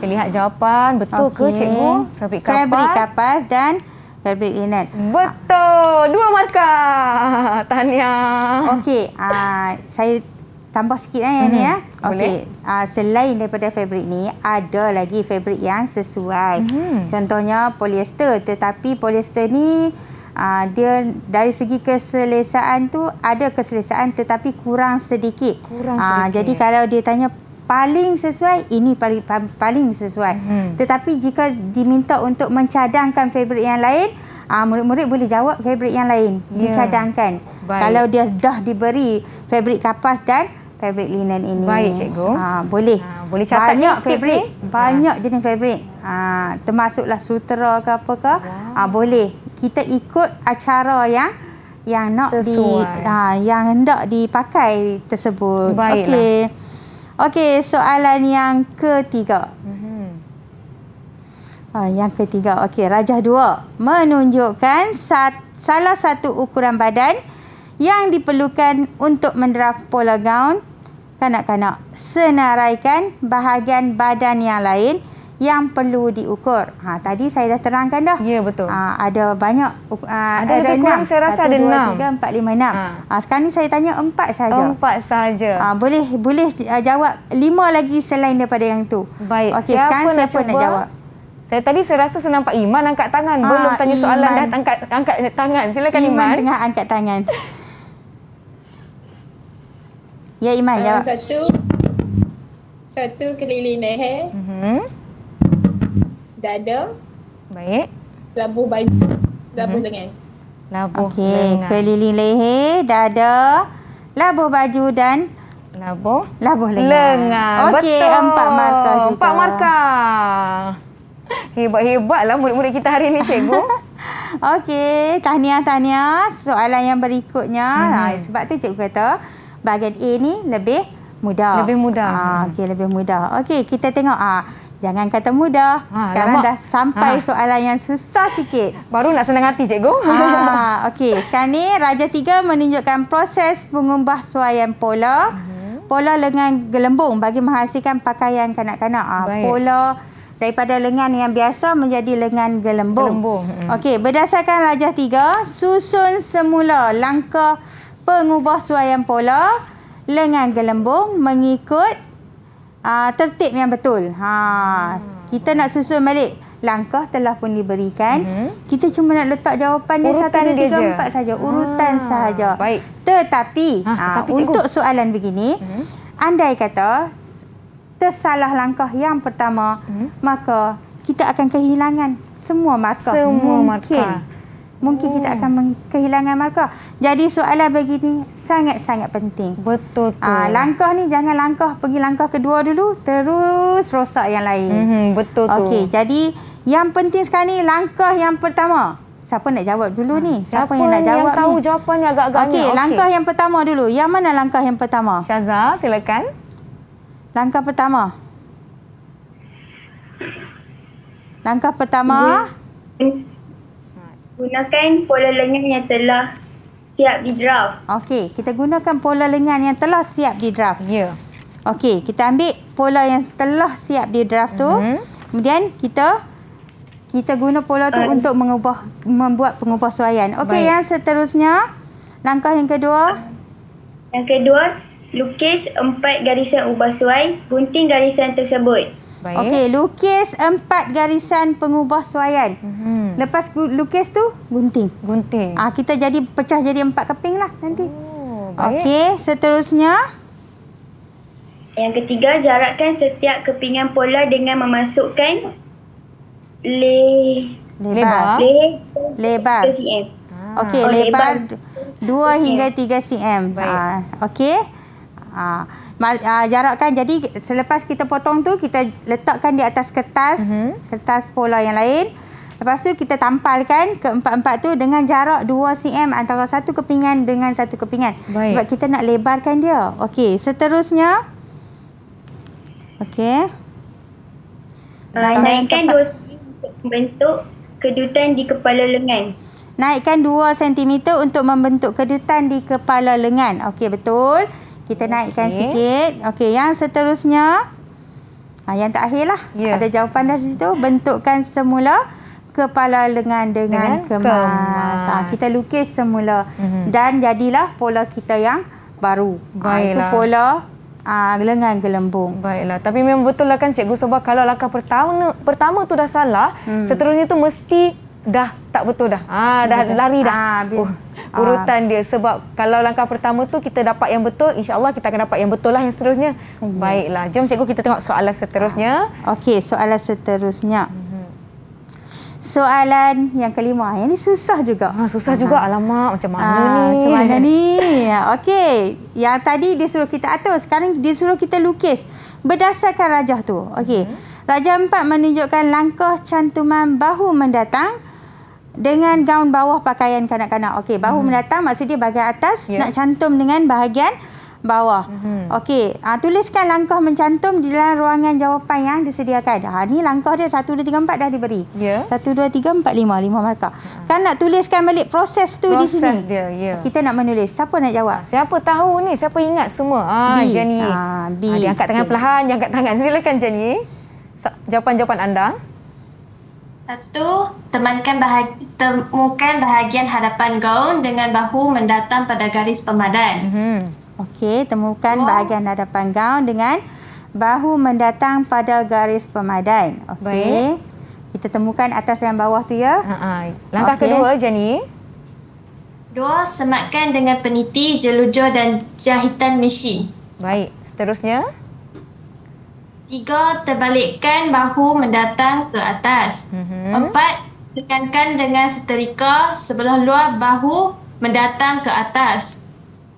Kita lihat jawapan. Betul okay. ke cikgu? Fabrik kapas. Fabrik kapas dan fabric ni kan. Betul. Dua markah. Tahniah. Okey, uh, saya tambah sikit eh mm-hmm. ni ya. Okey. Uh, selain daripada fabric ni, ada lagi fabric yang sesuai. Mm-hmm. Contohnya polyester, tetapi polyester ni Uh, dia dari segi keselesaan tu ada keselesaan tetapi kurang sedikit. Kurang sedikit. Uh, jadi kalau dia tanya paling sesuai ini paling paling sesuai hmm. tetapi jika diminta untuk mencadangkan fabrik yang lain ah, murid-murid boleh jawab fabrik yang lain yeah. dicadangkan Baik. kalau dia dah diberi fabrik kapas dan fabrik linen ini Baik, cikgu. Aa, ah, boleh Aa, ah, boleh catat banyak fabrik. ni? banyak ya. jenis fabrik. Aa, termasuklah sutera ke apa ke wow. boleh kita ikut acara yang yang nak di, aa, yang hendak dipakai tersebut okey Okey, soalan yang ketiga. Mm-hmm. Uh, yang ketiga, okey. Rajah dua. Menunjukkan sat- salah satu ukuran badan yang diperlukan untuk menderaf pola gaun kanak-kanak. Senaraikan bahagian badan yang lain... mm yang perlu diukur. Ha, tadi saya dah terangkan dah. Ya, betul. Ha, ada banyak. Ha, uh, ada ada lebih kurang saya rasa 1, ada 2, 6. 3, 4, 5, 6. Ha. sekarang ni saya tanya empat saja. Empat sahaja. Ha, boleh boleh uh, jawab lima lagi selain daripada yang tu. Baik. Okay, siapa sekarang siapa nak, cuba? nak jawab? Saya tadi saya rasa senang Pak Iman angkat tangan. Ha, Belum tanya Iman. soalan dah angkat, angkat tangan. Silakan Iman. Iman tengah angkat tangan. ya, Iman ah, jawab. Satu. Satu keliling leher. Mm -hmm dada, baik. Labuh baju, labuh hmm. lengan. Labuh okay. lengan. Keliling leher, dada, labuh baju dan labuh, labuh lengan. lengan. Okey, empat markah juga. Empat markah. Hebat-hebatlah murid-murid kita hari ini, cikgu. Okey, tahniah-tahniah. Soalan yang berikutnya. Hmm. Ha, sebab tu cikgu kata bahagian A ni lebih mudah. Lebih mudah. Ha, Okey, lebih mudah. Okey, kita tengok. Ha. Jangan kata mudah. Ha, sekarang lama. dah sampai ha. soalan yang susah sikit. Baru nak senang hati cikgu. Ha, Okey, sekarang ni Raja Tiga menunjukkan proses mengubah suaian pola. Uh mhm. -huh. Pola lengan gelembung bagi menghasilkan pakaian kanak-kanak. Ha, pola daripada lengan yang biasa menjadi lengan gelembung. gelembung. Hmm. Okey, berdasarkan Raja Tiga, susun semula langkah pengubah suaian pola lengan gelembung mengikut uh, tertib yang betul. Ha, hmm. kita nak susun balik langkah telah pun diberikan. Mm -hmm. Kita cuma nak letak jawapan dia satu dua tiga empat saja, urutan ha. sahaja. Baik. Tetapi, ha, tetapi uh, untuk soalan begini, mm -hmm. andai kata tersalah langkah yang pertama, mm -hmm. maka kita akan kehilangan semua markah. Semua markah mungkin hmm. kita akan kehilangan markah. Jadi soalan begini sangat-sangat penting. Betul ah, tu. Aa, langkah ni jangan langkah pergi langkah kedua dulu terus rosak yang lain. Hmm, betul okay, tu. Okey, jadi yang penting sekarang ni langkah yang pertama. Siapa nak jawab dulu ni? Hmm, siapa, Siapa yang nak jawab yang tahu ni? tahu jawapan ni agak-agak okay, Okey, langkah yang pertama dulu. Yang mana langkah yang pertama? Syazah, silakan. Langkah pertama. Langkah pertama. Okay gunakan pola lengan yang telah siap di draft. Okey, kita gunakan pola lengan yang telah siap di draft. Ya. Yeah. Okey, kita ambil pola yang telah siap di draft tu. Mm -hmm. Kemudian kita kita guna pola tu uh. untuk mengubah membuat pengubah suaian. Okey, yang seterusnya langkah yang kedua. Yang kedua, lukis empat garisan ubah suai, gunting garisan tersebut baik. Okey, lukis empat garisan pengubah suaian. Mm -hmm. Lepas lukis tu, gunting. Gunting. Ah Kita jadi pecah jadi empat keping lah nanti. Oh, Okey, seterusnya. Yang ketiga, jarakkan setiap kepingan pola dengan memasukkan le lebar. Lebar. Lebar. Okey, ah. lebar 2 hingga 3 cm. Ah, okey. Ha, ha, jarakkan jadi selepas kita potong tu kita letakkan di atas kertas mm -hmm. kertas pola yang lain lepas tu kita tampalkan keempat-empat tu dengan jarak 2 cm antara satu kepingan dengan satu kepingan Baik. sebab kita nak lebarkan dia okey seterusnya okey uh, naikkan 2 cm untuk membentuk kedutan di kepala lengan naikkan 2 cm untuk membentuk kedutan di kepala lengan okey betul kita naikkan okay. sikit. Okey, yang seterusnya. Ha, yang terakhir lah. Yeah. Ada jawapan dari situ. Bentukkan semula kepala lengan dengan, dengan kemas. Ha, kemas. Ha, kita lukis semula. Mm -hmm. Dan jadilah pola kita yang baru. Ha, itu pola Ah, lengan gelembung. Baiklah. Tapi memang betul lah kan Cikgu Sobah. Kalau lakar pertama, pertama tu dah salah. Hmm. Seterusnya tu mesti dah tak betul dah. Ha, dah betul. lari dah. Ha, oh, ah. urutan dia sebab kalau langkah pertama tu kita dapat yang betul, insya-Allah kita akan dapat yang betul lah yang seterusnya. Ya. Baiklah. Jom cikgu kita tengok soalan seterusnya. Okey, soalan seterusnya. Soalan yang kelima. Yang ni susah juga. Ha, susah ha. juga. Alamak, macam mana ha, ni? Macam mana ni? Okey. Yang tadi dia suruh kita atur. Sekarang dia suruh kita lukis. Berdasarkan rajah tu. Okey. Hmm. Rajah empat menunjukkan langkah cantuman bahu mendatang. Hmm dengan gaun bawah pakaian kanak-kanak. Okey, bahu hmm. mendatang maksudnya dia bahagian atas yeah. nak cantum dengan bahagian bawah. Hmm. Okey, ah, tuliskan langkah mencantum di dalam ruangan jawapan yang disediakan. Ha ni langkah dia 1 2 3 4 dah diberi. Yeah. 1 2 3 4 5 5 markah. Hmm. Kan nak tuliskan balik proses tu proses di sini. Proses dia. Yeah. Kita nak menulis. Siapa nak jawab? Ah, siapa tahu ni? Siapa ingat semua? Ha Jenny. Ha, ha dia angkat tangan okay. perlahan, dia angkat tangan. Silakan Jenny. Jawapan-jawapan anda. Satu, temankan bahag- temukan bahagian hadapan gaun dengan bahu mendatang pada garis pemadan. Mm-hmm. Okey, temukan wow. bahagian hadapan gaun dengan bahu mendatang pada garis pemadan. Okey. Kita temukan atas dan bawah tu ya. Uh-huh. Langkah okay. kedua, ni. Dua, sematkan dengan peniti, jelujur dan jahitan mesin. Baik, seterusnya. Tiga, terbalikkan bahu mendatang ke atas ringankan dengan seterika sebelah luar bahu mendatang ke atas.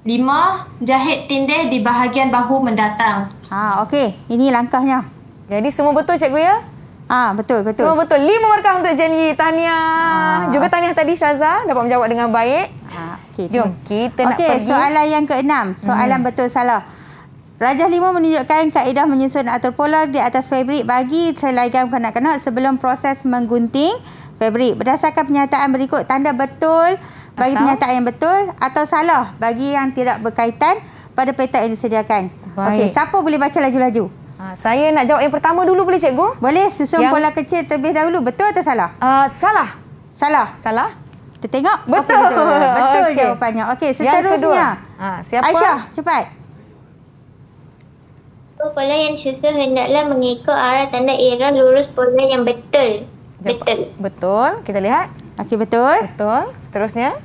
Lima, jahit tindih di bahagian bahu mendatang. Ha, okey. Ini langkahnya. Jadi semua betul cikgu ya? Ha, betul, betul. Semua betul. Lima markah untuk Jenny. Tahniah. Ah. Ha. Juga tahniah tadi Syaza dapat menjawab dengan baik. Ah Jom, kita okay, nak pergi. Soalan yang keenam. Hmm. Soalan hmm. betul salah. Rajah lima menunjukkan kaedah menyusun atur polar di atas fabrik bagi selaigam kanak-kanak sebelum proses menggunting. Febri, Berdasarkan pernyataan berikut, tanda betul bagi atau? pernyataan yang betul atau salah bagi yang tidak berkaitan pada peta yang disediakan. Okey, siapa boleh baca laju-laju? Ha, saya nak jawab yang pertama dulu boleh cikgu? Boleh, susun yang... pola kecil terlebih dahulu. Betul atau salah? Uh, salah. Salah? Salah. Kita tengok. Betul. Okay, betul okay. jawapannya. Okey, seterusnya. Yang Ha, siapa? Aisyah, cepat. Pola yang susun hendaklah mengikut arah tanda iran lurus pola yang betul. Betul. Betul. Kita lihat. Okey, betul. Betul. Seterusnya.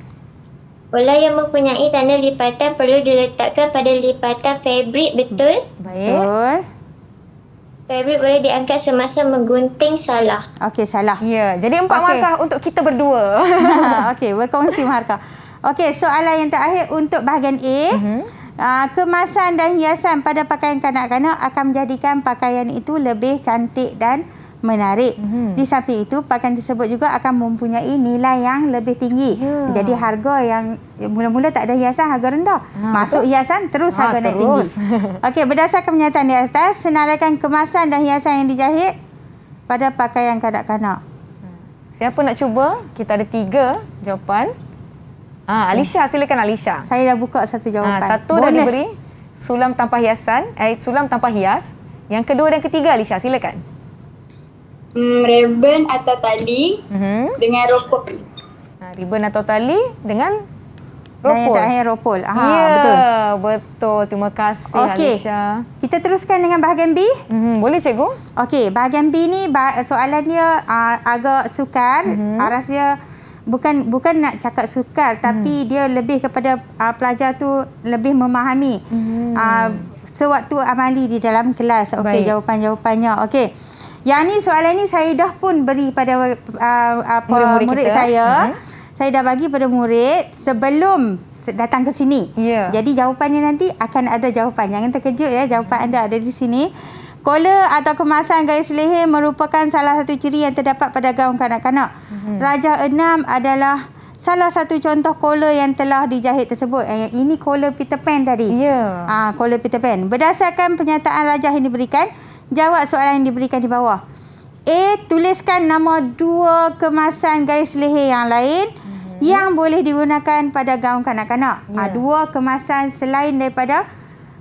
Bola yang mempunyai tanda lipatan perlu diletakkan pada lipatan fabrik, betul? Hmm, baik. Betul. Fabrik boleh diangkat semasa menggunting salah. Okey, salah. Ya, jadi empat okay. markah untuk kita berdua. Okey, berkongsi markah. Okey, soalan yang terakhir untuk bahagian A. Uh -huh. aa, kemasan dan hiasan pada pakaian kanak-kanak akan menjadikan pakaian itu lebih cantik dan menarik. Mm -hmm. Di samping itu, pakaian tersebut juga akan mempunyai nilai yang lebih tinggi. Yeah. Jadi harga yang mula-mula tak ada hiasan harga rendah. Ha, Masuk betul. hiasan terus ha, harga terus. naik tinggi. Okey, berdasarkan pernyataan di atas, senaraikan kemasan dan hiasan yang dijahit pada pakaian kanak-kanak. Siapa nak cuba? Kita ada tiga jawapan. Ha, Alisha, silakan Alisha. Saya dah buka satu jawapan. Ha, satu Bonus. dah diberi sulam tanpa hiasan, eh sulam tanpa hias. Yang kedua dan ketiga Alisha, silakan. Hmm, ribbon atau tali mm-hmm. dengan ropol. Ha, ribbon atau tali dengan ropol. Dan yang ropol. Aha, ya, betul. betul. Terima kasih, okay. Alisha. Kita teruskan dengan bahagian B. Mm-hmm. Boleh, cikgu. Okey, bahagian B ni soalan dia uh, agak sukar. Mm-hmm. Aras dia bukan bukan nak cakap sukar hmm tapi dia lebih kepada uh, pelajar tu lebih memahami mm-hmm. uh, sewaktu amali di dalam kelas. Okey, jawapan-jawapannya. Okey. Yang ni soalan ni saya dah pun beri pada uh, apa murid, -murid saya. Hmm. Saya dah bagi pada murid sebelum datang ke sini. Yeah. Jadi jawapannya nanti akan ada jawapan. Jangan terkejut ya jawapan anda ada di sini. Kola atau kemasan garis leher merupakan salah satu ciri yang terdapat pada gaun kanak-kanak. Hmm. Raja enam adalah salah satu contoh kola yang telah dijahit tersebut. Eh, ini kola Peter Pan tadi. Ya. Yeah. Ah, kola Peter Pan. Berdasarkan penyataan raja yang diberikan, jawab soalan yang diberikan di bawah. A. Tuliskan nama dua kemasan garis leher yang lain mm -hmm. yang boleh digunakan pada gaun kanak-kanak. Yeah. Ya. Dua kemasan selain daripada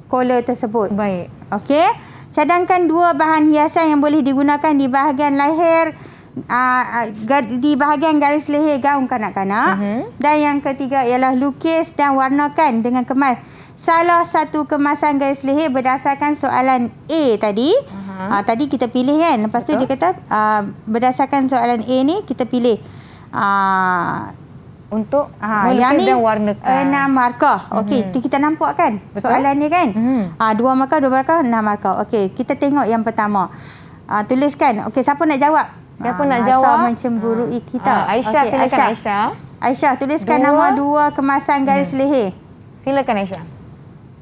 kola tersebut. Baik. Okey. Cadangkan dua bahan hiasan yang boleh digunakan di bahagian leher aa, ah, ah, di bahagian garis leher gaun kanak-kanak. Mm -hmm. Dan yang ketiga ialah lukis dan warnakan dengan kemas salah satu kemasan gais leher berdasarkan soalan A tadi. Uh-huh. Uh, tadi kita pilih kan. Lepas Betul. tu dia kata uh, berdasarkan soalan A ni kita pilih uh, untuk uh, yang ni, dan warnakan. Enam markah. Uh-huh. Okey, kita nampak kan Betul. soalan ni kan. Uh-huh. Uh, dua markah, dua markah, enam markah. Okey, kita tengok yang pertama. Uh, tuliskan. Okey, siapa nak jawab? Siapa uh, nak jawab? Asal mencemburui kita. Uh, Aisyah, okay, silakan Aisyah. Aisyah. Aisyah, tuliskan dua. nama dua kemasan garis hmm. leher. Silakan Aisyah.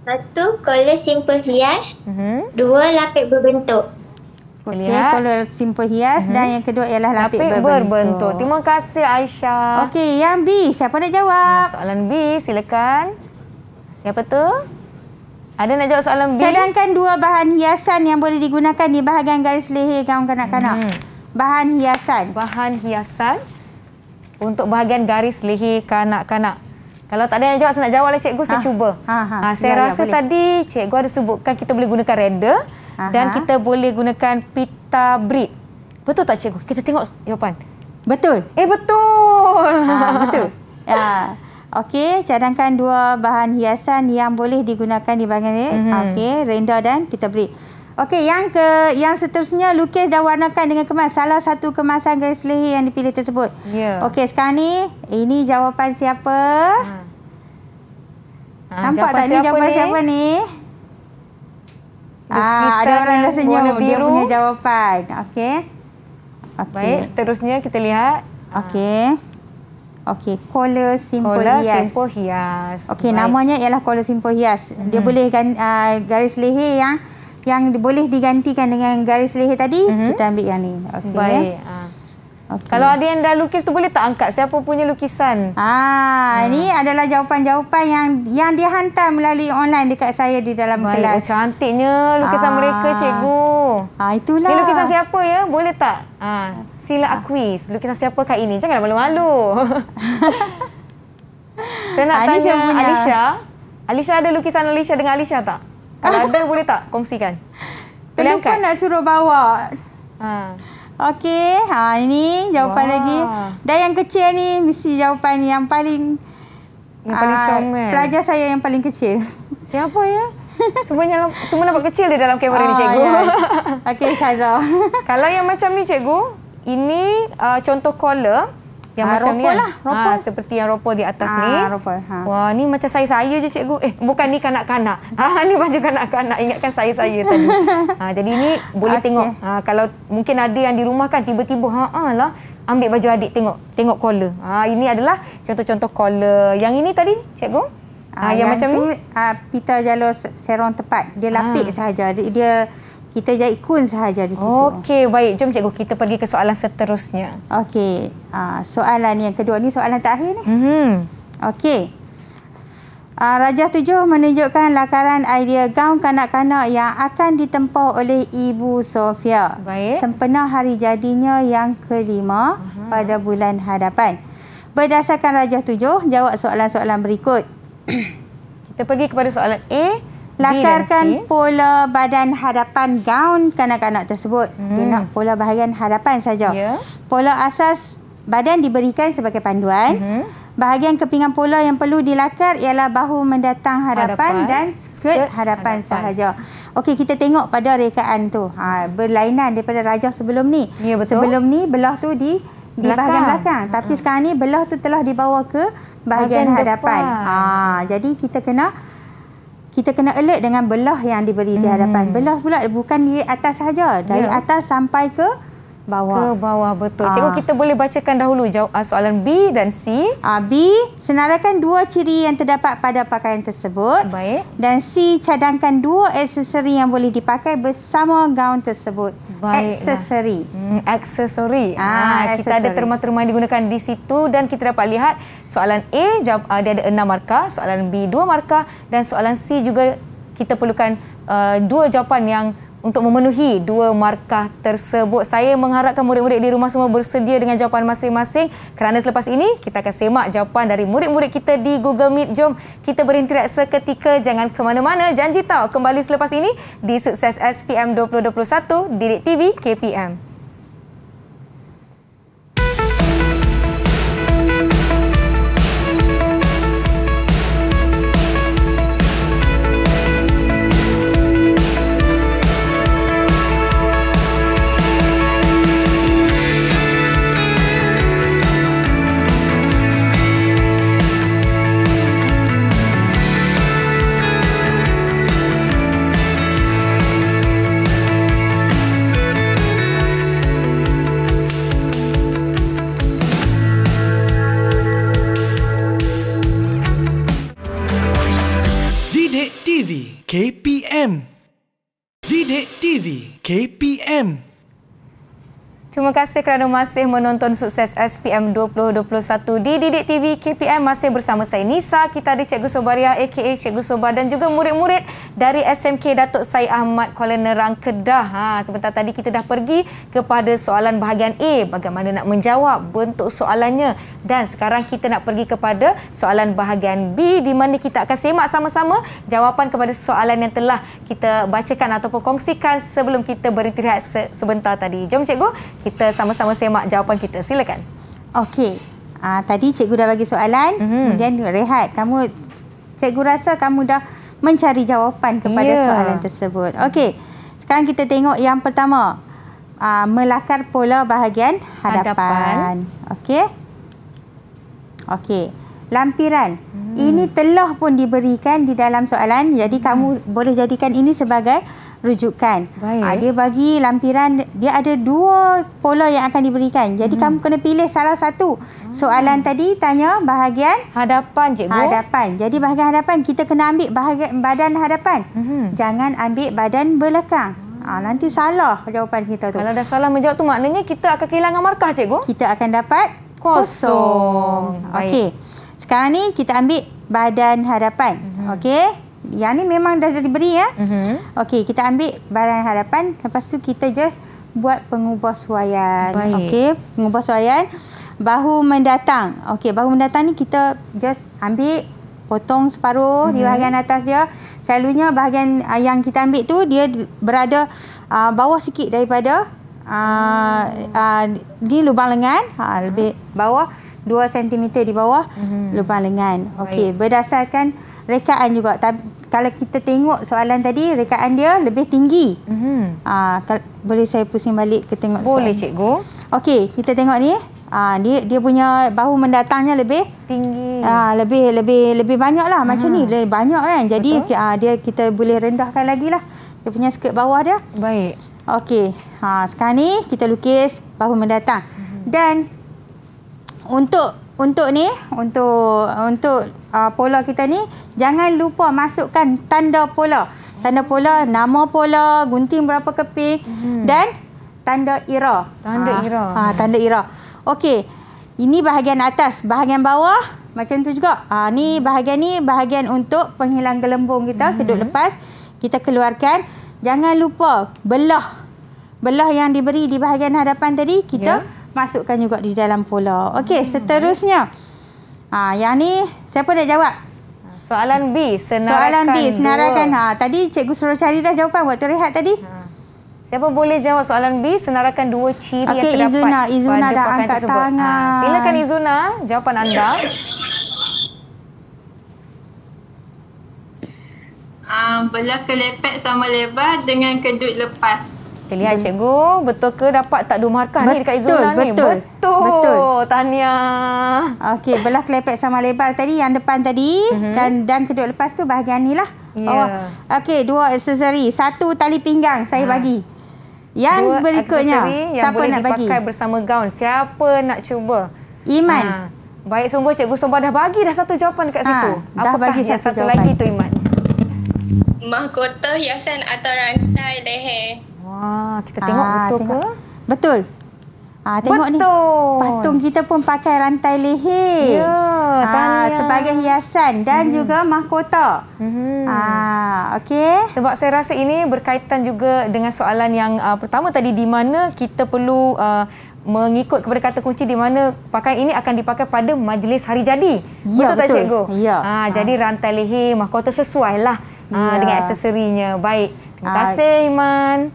Satu collar simple hias, uh-huh. dua lapik berbentuk. Okey, collar simple hias uh-huh. dan mhm. yang kedua ialah lapik, lapik berbentuk. berbentuk. Terima kasih Aisyah. Okey, yang B, siapa nak jawab? Ha, soalan B, silakan. Siapa tu? Ada nak jawab soalan B? Cadangkan dua bahan hiasan yang boleh digunakan di bahagian garis leher gaun kanak-kanak. Hmm. Bahan hiasan. Bahan hiasan untuk bahagian garis leher kanak-kanak. Kalau tak ada yang jawab, saya nak jawab lah cikgu, saya ha. cuba. Ha, ha. Ha, saya ya, ya rasa ya, tadi cikgu ada sebutkan kita boleh gunakan render Aha. dan kita boleh gunakan pita breed. Betul tak cikgu? Kita tengok jawapan. Betul. Eh, betul. Ha, betul. Ya. Okey, cadangkan dua bahan hiasan yang boleh digunakan di bahagian ini. Mm -hmm. Okey, render dan pita breed. Okey, yang ke yang seterusnya lukis dan warnakan dengan kemas salah satu kemasan garis leher yang dipilih tersebut. Yeah. Okey, sekarang ni ini jawapan siapa? Hmm. Ha, Nampak tak ni jawapan ni? siapa ni? Ah, ada orang yang senyum warna biru. Dia punya jawapan. Okey. Okay. Baik, seterusnya kita lihat. Okey. Okey, Kola Simple Kola Hias. Kola Simple Hias. Okey, namanya ialah Kola Simple Hias. Mm -hmm. Dia boleh uh, garis leher yang yang boleh digantikan dengan garis leher tadi. Mm -hmm. Kita ambil yang ni. Okay. Baik. Uh. Okay. Kalau ada yang dah lukis tu boleh tak angkat siapa punya lukisan? Ah, ah. ini adalah jawapan-jawapan yang yang dia hantar melalui online dekat saya di dalam Baik. kelas. Oh, cantiknya lukisan ha. mereka cikgu. Ha, itulah. Ini lukisan siapa ya? Boleh tak? Ha. Sila ha. akuis. Lukisan siapa kat ini? Janganlah malu-malu. saya nak Alisha tanya punya. Alisha. Alisha ada lukisan Alisha dengan Alisha tak? Kalau ada boleh tak kongsikan? Boleh Terlupa angkat? nak suruh bawa. Ha. Okey, ha ini jawapan Wah. lagi. Dan yang kecil ni mesti jawapan yang paling yang paling uh, comel. Pelajar saya yang paling kecil. Siapa ya? Semuanya semua nampak kecil dia dalam kamera oh, ni cikgu. Yeah. Okey, Syazah. Kalau yang macam ni cikgu, ini uh, contoh collar. Yang ha, macam ni kan? lah. Ha, seperti yang ropol di atas ha, ni. Ropol, ha. Wah, ni macam saya saya je cikgu. Eh, bukan ni kanak-kanak. Ha, ni baju kanak-kanak. Ingatkan saya saya tadi. Ha, jadi ni boleh okay. tengok. Ha, kalau mungkin ada yang di rumah kan tiba-tiba ha, ha lah. Ambil baju adik tengok. Tengok collar. Ha, ini adalah contoh-contoh collar. Yang ini tadi cikgu. Ha, ha, yang, yang macam tu, ni. Ha, Peter jalur serong tepat. Dia lapik ha. sahaja. Dia... dia kita jadi kun sahaja di situ. Okey, baik. Jom cikgu kita pergi ke soalan seterusnya. Okey. Ah, soalan yang kedua ni soalan terakhir ni. Mhm. Mm Okey. Uh, Raja tujuh menunjukkan lakaran idea gaun kanak-kanak yang akan ditempuh oleh Ibu Sofia. Baik. Sempena hari jadinya yang kelima uh mhm. -huh. pada bulan hadapan. Berdasarkan Rajah tujuh, jawab soalan-soalan berikut. Kita pergi kepada soalan A lakarkan pola badan hadapan gaun kanak-kanak tersebut. Hmm. Dia nak pola bahagian hadapan saja. Yeah. Pola asas badan diberikan sebagai panduan. Mm-hmm. Bahagian kepingan pola yang perlu dilakar ialah bahu mendatang hadapan, hadapan. dan skirt, skirt hadapan, hadapan sahaja. Okey, kita tengok pada rekaan tu. Ha, berlainan daripada rajah sebelum ni. Yeah, betul. Sebelum ni belah tu di di belakang. bahagian belakang. Tapi mm-hmm. sekarang ni belah tu telah dibawa ke bahagian, bahagian hadapan. Ha, jadi kita kena kita kena alert dengan belah yang diberi di hmm. hadapan. Belah pula bukan di atas saja, dari yeah. atas sampai ke bawah. Ke bawah betul. Aa. Cikgu ah. kita boleh bacakan dahulu ah, soalan B dan C. Aa, ah, B senaraikan dua ciri yang terdapat pada pakaian tersebut. Baik. Dan C cadangkan dua aksesori yang boleh dipakai bersama gaun tersebut. Baik. Aksesori. Hmm, aksesori. Ah, kita ada terma-terma yang digunakan di situ dan kita dapat lihat soalan A jawab, uh, dia ada enam markah, soalan B dua markah dan soalan C juga kita perlukan uh, dua jawapan yang untuk memenuhi dua markah tersebut. Saya mengharapkan murid-murid di rumah semua bersedia dengan jawapan masing-masing kerana selepas ini kita akan semak jawapan dari murid-murid kita di Google Meet. Jom kita berinteraksi seketika. Jangan ke mana-mana. Janji tahu kembali selepas ini di Sukses SPM 2021 Didik TV KPM. Terima kasih kerana masih menonton sukses SPM 2021 di Didik TV KPM. Masih bersama saya Nisa, kita ada Cikgu Sobaria aka Cikgu Sobar dan juga murid-murid dari SMK Datuk Syed Ahmad Kuala Nerang Kedah. Ha, sebentar tadi kita dah pergi kepada soalan bahagian A, bagaimana nak menjawab bentuk soalannya. Dan sekarang kita nak pergi kepada soalan bahagian B di mana kita akan semak sama-sama jawapan kepada soalan yang telah kita bacakan ataupun kongsikan sebelum kita berhenti sebentar tadi. Jom Cikgu, kita sama-sama semak jawapan kita. Silakan. Okey. Uh, tadi cikgu dah bagi soalan. Mm-hmm. Kemudian rehat. Kamu, cikgu rasa kamu dah mencari jawapan kepada yeah. soalan tersebut. Okey. Sekarang kita tengok yang pertama. Uh, melakar pola bahagian hadapan. hadapan. Okey. Okey. Lampiran. Mm-hmm. Ini telah pun diberikan di dalam soalan. Jadi hmm. kamu boleh jadikan ini sebagai rujukan. Baik. Ah, dia bagi lampiran, dia ada dua pola yang akan diberikan. Jadi hmm. kamu kena pilih salah satu. Ah. Soalan tadi tanya bahagian? Hadapan, cikgu. Hadapan. Jadi bahagian hadapan, kita kena ambil bahagian badan hadapan. Hmm. Jangan ambil badan belakang. Ha, nanti salah jawapan kita tu. Kalau dah salah menjawab tu maknanya kita akan kehilangan markah cikgu. Kita akan dapat kosong. kosong. Okey. Sekarang ni kita ambil badan hadapan. Mm -hmm. Okey. Yang ni memang dah diberi ya. Mm -hmm. Okey, kita ambil badan hadapan. Lepas tu kita just buat pengubah suaian, Okey, pengubah suaian. Bahu mendatang. Okey, bahu mendatang ni kita just ambil potong separuh mm -hmm. di mhm. bahagian atas dia. Selalunya bahagian ah, yang kita ambil tu dia berada uh, bawah sikit daripada uh, uh, di lubang lengan. Ha, lebih bawah. 2 cm di bawah mm-hmm. lubang lengan. Okey, berdasarkan rekaan juga. Ta- kalau kita tengok soalan tadi, rekaan dia lebih tinggi. Mm-hmm. Aa, ah, boleh saya pusing balik ke tengok soalan? Boleh, cikgu. Okey, kita tengok ni. Aa, ah, dia, dia punya bahu mendatangnya lebih tinggi. Aa, ah, lebih lebih lebih banyak lah hmm macam ni. Mhm. Lebih banyak kan. Jadi aa, dia kita boleh rendahkan lagi lah. Dia punya skirt bawah dia. Baik. Okey. Ha, sekarang ni kita lukis bahu mendatang. hmm Dan untuk untuk ni untuk untuk uh, pola kita ni jangan lupa masukkan tanda pola tanda pola nama pola gunting berapa keping hmm. dan tanda ira tanda ha, ira ha, tanda ira okey ini bahagian atas bahagian bawah macam tu juga ha, ni bahagian ni bahagian untuk penghilang gelembung kita hmm. kedut lepas kita keluarkan jangan lupa belah belah yang diberi di bahagian hadapan tadi kita yeah masukkan juga di dalam pola. Okey, hmm. seterusnya. Ha, yang ni siapa nak jawab? Soalan B, senaraikan. Soalan B, senaraikan. Ha, tadi cikgu suruh cari dah jawapan waktu rehat tadi. Ha. Siapa boleh jawab soalan B, senaraikan dua ciri okay, yang terdapat Izuna, Izuna dah pakaian tersebut. Ha, tangan. Ha, silakan Izuna, jawapan anda. Um, ah, bela kelepek sama lebar dengan kedut lepas kita lihat hmm. cikgu betul ke dapat tak dua markah betul, ni dekat Izona betul, ni betul betul betul tanya okey belah kelepek sama lebar tadi yang depan tadi hmm. dan dan kedok lepas tu bahagian nilah yeah. oh okey dua aksesori satu tali pinggang saya ha. bagi yang dua berikutnya yang siapa boleh nak dipakai bagi? bersama gaun siapa nak cuba iman ha. Baik sungguh Cikgu sumpah dah bagi dah satu jawapan dekat ha, situ. Ha, Apakah bagi yang satu, satu lagi tu Iman? Mahkota hiasan atau rantai leher kita ah, tengok ha, betul tengok. ke? Betul. Ha, tengok betul. ni. Patung kita pun pakai rantai leher. Ya, ha, sebagai hiasan dan hmm. juga mahkota. Hmm. Ha, okay. Sebab saya rasa ini berkaitan juga dengan soalan yang uh, pertama tadi di mana kita perlu... Uh, mengikut kepada kata kunci di mana pakaian ini akan dipakai pada majlis hari jadi. Ya, betul tak betul. cikgu? Ya. Ha, ha. jadi rantai leher mahkota sesuailah ya. ha, dengan aksesorinya. Baik. Terima kasih Iman.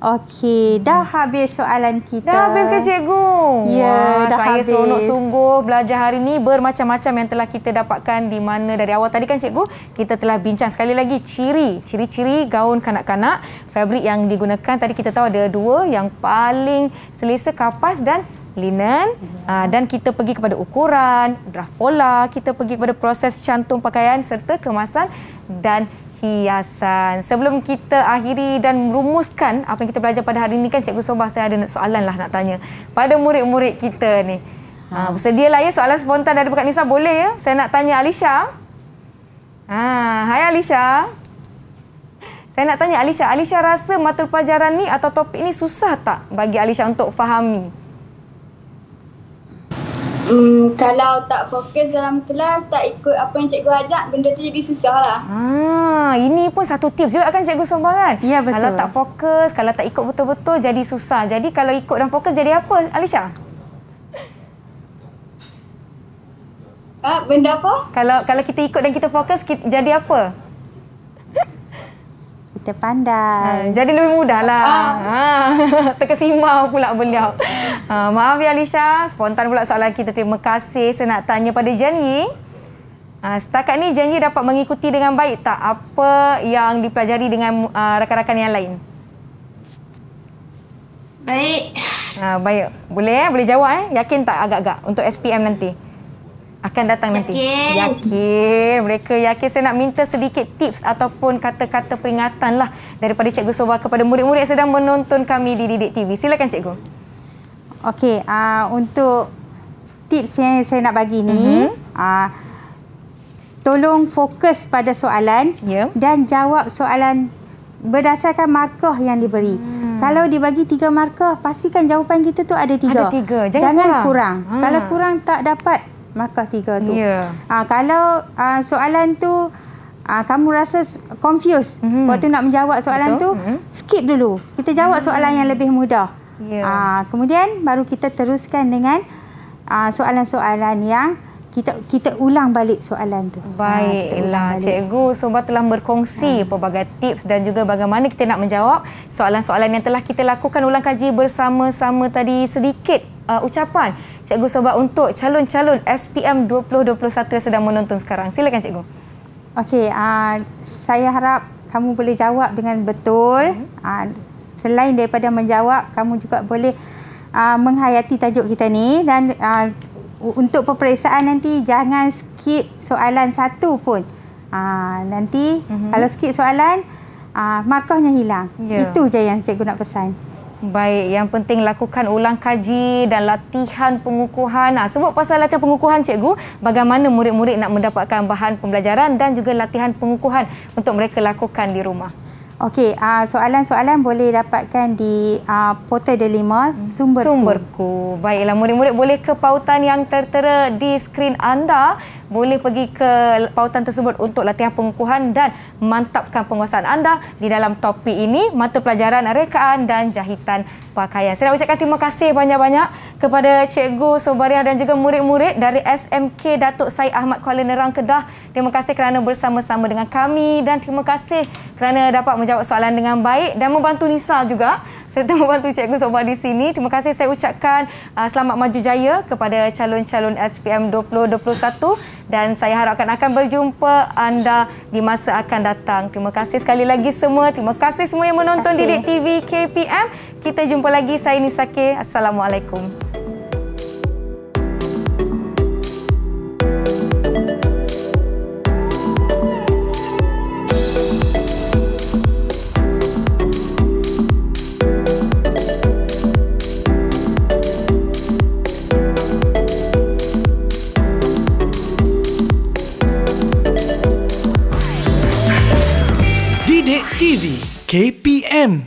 Okey, dah habis soalan kita. Dah habis ke cikgu? Ya, yeah, dah saya habis. Saya seronok sungguh belajar hari ini bermacam-macam yang telah kita dapatkan di mana dari awal tadi kan cikgu, kita telah bincang sekali lagi ciri, ciri-ciri gaun kanak-kanak, fabrik yang digunakan. Tadi kita tahu ada dua yang paling selesa kapas dan linen ya. dan kita pergi kepada ukuran, draft pola, kita pergi kepada proses cantum pakaian serta kemasan dan hiasan. Sebelum kita akhiri dan merumuskan apa yang kita belajar pada hari ini kan Cikgu Sobah saya ada soalan lah nak tanya pada murid-murid kita ni. Ha. ha bersedia lah ya soalan spontan dari Pekat Nisa boleh ya. Saya nak tanya Alisha. Ha, hai Alisha. Saya nak tanya Alisha. Alisha rasa mata pelajaran ni atau topik ni susah tak bagi Alisha untuk fahami? Hmm, hmm, kalau tak fokus dalam kelas, tak ikut apa yang cikgu ajak, benda tu jadi susah lah. Ah, ini pun satu tips juga kan cikgu Sombang kan? Ya, betul. Kalau tak fokus, kalau tak ikut betul-betul, jadi susah. Jadi kalau ikut dan fokus, jadi apa Alisha? Ah, benda apa? Kalau kalau kita ikut dan kita fokus, kita, jadi apa? Kita pandai. Ha, jadi lebih mudahlah. Ah. Ha, terkesima pula beliau. Ha, maaf ya Alisha, spontan pula soalan kita. Terima kasih. Saya nak tanya pada Janyi. Ha, setakat ni Janyi dapat mengikuti dengan baik tak apa yang dipelajari dengan uh, rakan-rakan yang lain? Baik. Ha, baik. Boleh eh? Boleh jawab eh? Yakin tak agak-agak untuk SPM nanti? akan datang yakin. nanti. Yakin. Mereka yakin. Saya nak minta sedikit tips ataupun kata-kata peringatan lah daripada Cikgu Soba kepada murid-murid yang sedang menonton kami di Didik TV. Silakan Cikgu. Okey, uh, untuk tips yang saya nak bagi ni, uh -huh. uh, tolong fokus pada soalan yeah. dan jawab soalan berdasarkan markah yang diberi. Hmm. Kalau dibagi tiga markah, pastikan jawapan kita tu ada tiga. Ada tiga. Jangan, Jangan kurang. kurang. Hmm. Kalau kurang tak dapat markah tiga tu. Yeah. Ya. Ha, kalau uh, soalan tu uh, kamu rasa confused mm -hmm. waktu nak menjawab soalan Betul. tu, mm -hmm. skip dulu. Kita jawab mm -hmm. soalan yang lebih mudah. Yeah. Ya. Uh, kemudian baru kita teruskan dengan ah, soalan-soalan uh, yang kita kita ulang balik soalan tu. Baiklah ha, cikgu sobat telah berkongsi ha. pelbagai tips dan juga bagaimana kita nak menjawab soalan-soalan yang telah kita lakukan ulang kaji bersama-sama tadi sedikit uh, ucapan Cikgu Sobat untuk calon-calon SPM 2021 yang sedang menonton sekarang? Silakan Cikgu. Okey, uh, saya harap kamu boleh jawab dengan betul. Uh, selain daripada menjawab, kamu juga boleh uh, menghayati tajuk kita ni dan uh, untuk peperiksaan nanti jangan skip soalan satu pun. Uh, nanti mm -hmm. kalau skip soalan, uh, markahnya hilang. Yeah. Itu je yang cikgu nak pesan. Baik, yang penting lakukan ulang kaji dan latihan pengukuhan. Nah, sebut pasal latihan pengukuhan, cikgu, bagaimana murid-murid nak mendapatkan bahan pembelajaran dan juga latihan pengukuhan untuk mereka lakukan di rumah? Okey, uh, soalan-soalan boleh dapatkan di uh, portal delima sumberku. sumberku. Baiklah, murid-murid boleh ke pautan yang tertera di skrin anda boleh pergi ke pautan tersebut untuk latihan pengukuhan dan mantapkan penguasaan anda di dalam topik ini mata pelajaran rekaan dan jahitan pakaian. Saya nak ucapkan terima kasih banyak-banyak kepada Cikgu Sobariah dan juga murid-murid dari SMK Datuk Syed Ahmad Kuala Nerang Kedah. Terima kasih kerana bersama-sama dengan kami dan terima kasih kerana dapat menjawab soalan dengan baik dan membantu Nisa juga serta membantu Cikgu Sobar di sini. Terima kasih saya ucapkan uh, selamat maju jaya kepada calon-calon SPM 2021 dan saya harapkan akan berjumpa anda di masa akan datang. Terima kasih sekali lagi semua. Terima kasih semua yang menonton Didik TV KPM. Kita jumpa lagi. Saya Nisa K. Assalamualaikum. KPM.